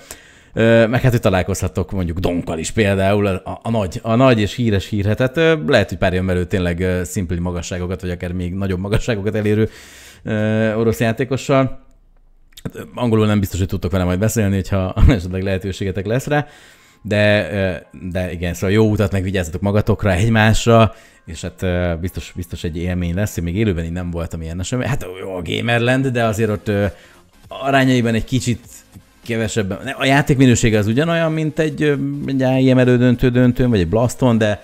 Meg hát, hogy találkozhatok mondjuk Donkal is például, a, a, nagy, a nagy és híres hírhetet. Hát, lehet, hogy pár jön belül tényleg szimpli magasságokat, vagy akár még nagyobb magasságokat elérő orosz játékossal. Hát, angolul nem biztos, hogy tudtok vele majd beszélni, hogyha [LAUGHS] esetleg lehetőségetek lesz rá, de, de igen, szóval jó utat, meg vigyázzatok magatokra, egymásra, és hát biztos, biztos egy élmény lesz, én még élőben én nem voltam ilyen esemény. Hát jó, a Gamerland, de azért ott arányaiban egy kicsit kevesebben. A játék minősége az ugyanolyan, mint egy, egy IM elődöntő döntőn, vagy egy Blaston, de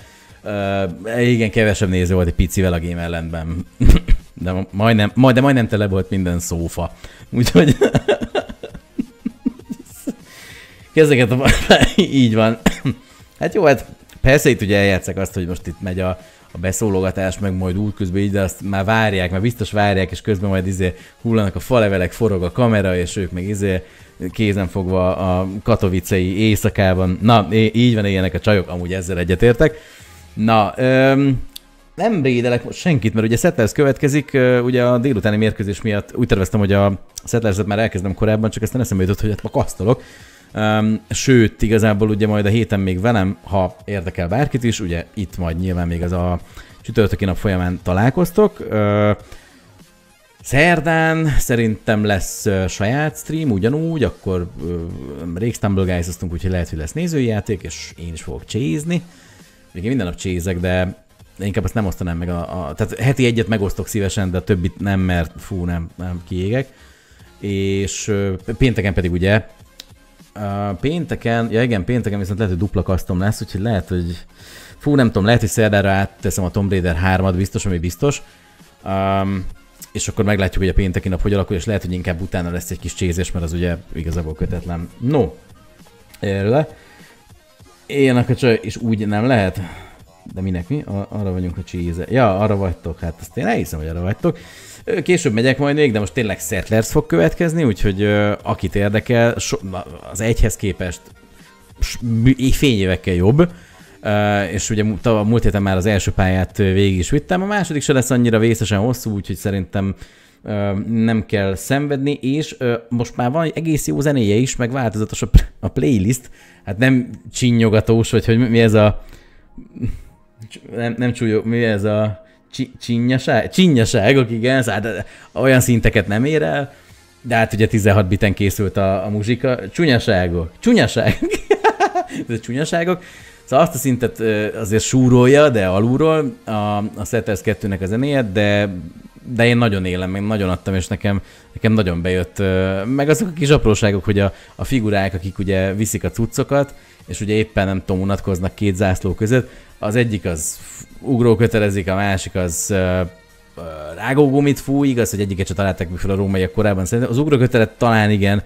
uh, igen, kevesebb néző volt egy picivel a Gamerlandben. [LAUGHS] de majdnem, majd, de majdnem tele volt minden szófa. Úgyhogy... Kezdeket a... így van. Hát jó, hát persze itt ugye eljátszak azt, hogy most itt megy a, a beszólogatás, meg majd útközben közben így, de azt már várják, már biztos várják, és közben majd izé hullanak a falevelek, forog a kamera, és ők meg izé kézen fogva a katovicei éjszakában. Na, így van, éljenek a csajok, amúgy ezzel egyetértek. Na, öm, nem rédelek most senkit, mert ugye Settlers következik, ugye a délutáni mérkőzés miatt úgy terveztem, hogy a settlers már elkezdem korábban, csak aztán eszembe jutott, hogy hát ma kasztolok. sőt, igazából ugye majd a héten még velem, ha érdekel bárkit is, ugye itt majd nyilván még az a csütörtöki nap folyamán találkoztok. Szerdán szerintem lesz saját stream, ugyanúgy, akkor rég Stumble úgyhogy lehet, hogy lesz nézőjáték, és én is fogok csézni. Még én minden nap csézek, de de inkább azt nem osztanám meg. A, a, tehát heti egyet megosztok szívesen, de a többit nem, mert fú, nem, nem kiégek. És pénteken pedig ugye, pénteken, ja igen, pénteken viszont lehet, hogy dupla kasztom lesz, úgyhogy lehet, hogy fú, nem tudom, lehet, hogy szerdára átteszem a Tomb Raider 3-at biztos, ami biztos. Um, és akkor meglátjuk, hogy a pénteki nap hogy alakul, és lehet, hogy inkább utána lesz egy kis csézés, mert az ugye igazából kötetlen. No, erre. én akkor csak és úgy nem lehet. De minek mi? Arra vagyunk, hogy csíze. Ja, arra vagytok. Hát azt én elhiszem, hogy arra vagytok. Később megyek majd még, de most tényleg Settlers fog következni, úgyhogy akit érdekel, so, az egyhez képest fényévekkel jobb. és ugye a múlt héten már az első pályát végig is vittem, a második se lesz annyira vészesen hosszú, úgyhogy szerintem nem kell szenvedni, és most már van egy egész jó zenéje is, meg változatos a, playlist, hát nem csinnyogatós, vagy hogy mi ez a nem, nem csúlyog, mi ez a csinyaság? csinnyaság, igen, hát eh, olyan szinteket nem ér el, de hát ugye 16 biten készült a, a muzsika, csúnyaságok, csúnyaságok, [LAUGHS] ez csúnyaságok, Szóval azt a szintet eh, azért súrolja, de alulról a, a Setters 2-nek a zenéje, de de én nagyon élem, meg nagyon adtam, és nekem, nekem nagyon bejött. Meg azok a kis apróságok, hogy a, a figurák, akik ugye viszik a cuccokat, és ugye éppen nem tudom, unatkoznak két zászló között, az egyik az ugró kötelezik, a másik az rágógumit fúj, igaz, hogy egyiket csak találták meg fel a rómaiak korábban, szerintem az ugrókötelet talán igen,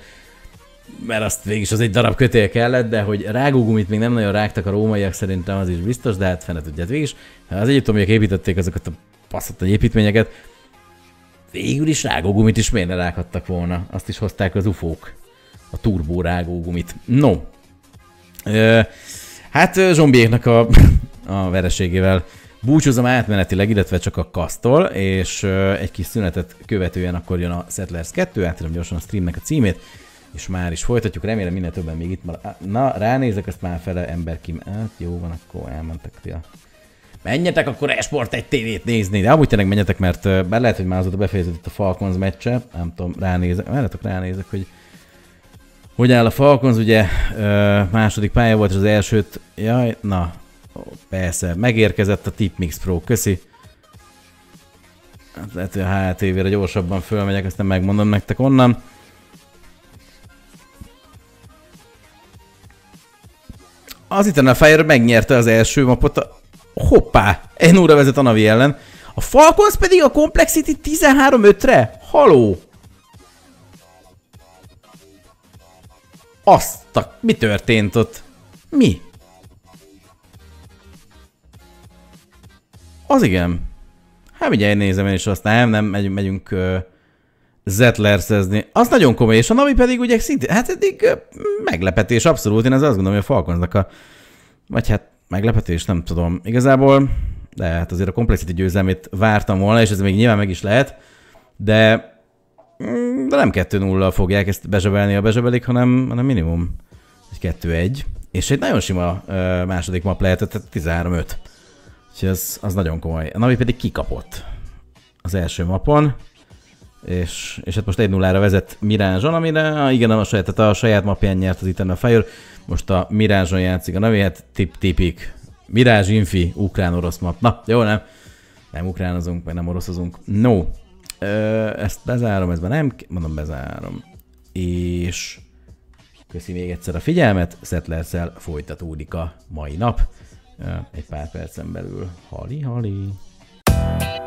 mert azt végig az egy darab kötél kellett, de hogy rágógumit még nem nagyon rágtak a rómaiak, szerintem az is biztos, de hát fene tudját végig is. Hát az egyiptomiak építették azokat a passzott építményeket, Végül is rágógumit is miért ne rághattak volna? Azt is hozták az ufók. A turbó rágógumit. No. Ö, hát zombiéknak a, [LAUGHS] a vereségével búcsúzom átmenetileg, illetve csak a kasztól, és egy kis szünetet követően akkor jön a Settlers 2, átadom gyorsan a streamnek a címét, és már is folytatjuk, remélem minden többen még itt marad. Na, ránézek, ezt már fele kim... Hát jó van, akkor elmentek ti a menjetek akkor Esport egy tévét nézni, de amúgy tényleg menjetek, mert be lehet, hogy már azóta befejeződött a Falcons meccse, nem tudom, ránézek, várjatok, ránézek, hogy hogy áll a Falcons, ugye második pálya volt, és az elsőt, jaj, na, ó, persze, megérkezett a Tipmix Pro, köszi. Hát lehet, hogy a HLTV-re gyorsabban fölmegyek, aztán megmondom nektek onnan. Az itt a Fire megnyerte az első mapot, hoppá, egy óra vezet a Navi ellen. A Falcons pedig a Complexity 13-5-re. Haló! Azt a... Mi történt ott? Mi? Az igen. Hát én nézem én is azt. Nem, nem, megyünk, megyünk uh, szezni. Az nagyon komoly, és a Navi pedig ugye szintén, hát eddig uh, meglepetés abszolút. Én az azt gondolom, hogy a Falconsnak a... Vagy hát meglepetés, nem tudom. Igazából, de hát azért a Complexity győzelmét vártam volna, és ez még nyilván meg is lehet, de, mm, de nem 2-0-al fogják ezt bezsebelni a bezsebelik, hanem, hanem minimum egy 2-1. És egy nagyon sima ö, második map lehetett, tehát 13-5. Úgyhogy az, az nagyon komoly. A Navi pedig kikapott az első mapon és, és hát most 1-0-ra vezet Mirázson, amire igen, a saját, tehát a saját mapján nyert az a Fire, most a Mirázson játszik a nevéhet, tip tipik. Mirázs Infi, ukrán-orosz map. Na, jó, nem? Nem ukránozunk, meg nem oroszozunk. No. Ö, ezt bezárom, ezben nem, mondom, bezárom. És köszi még egyszer a figyelmet, Settlerszel folytatódik a mai nap. Ö, egy pár percen belül. Hali, hali. thank you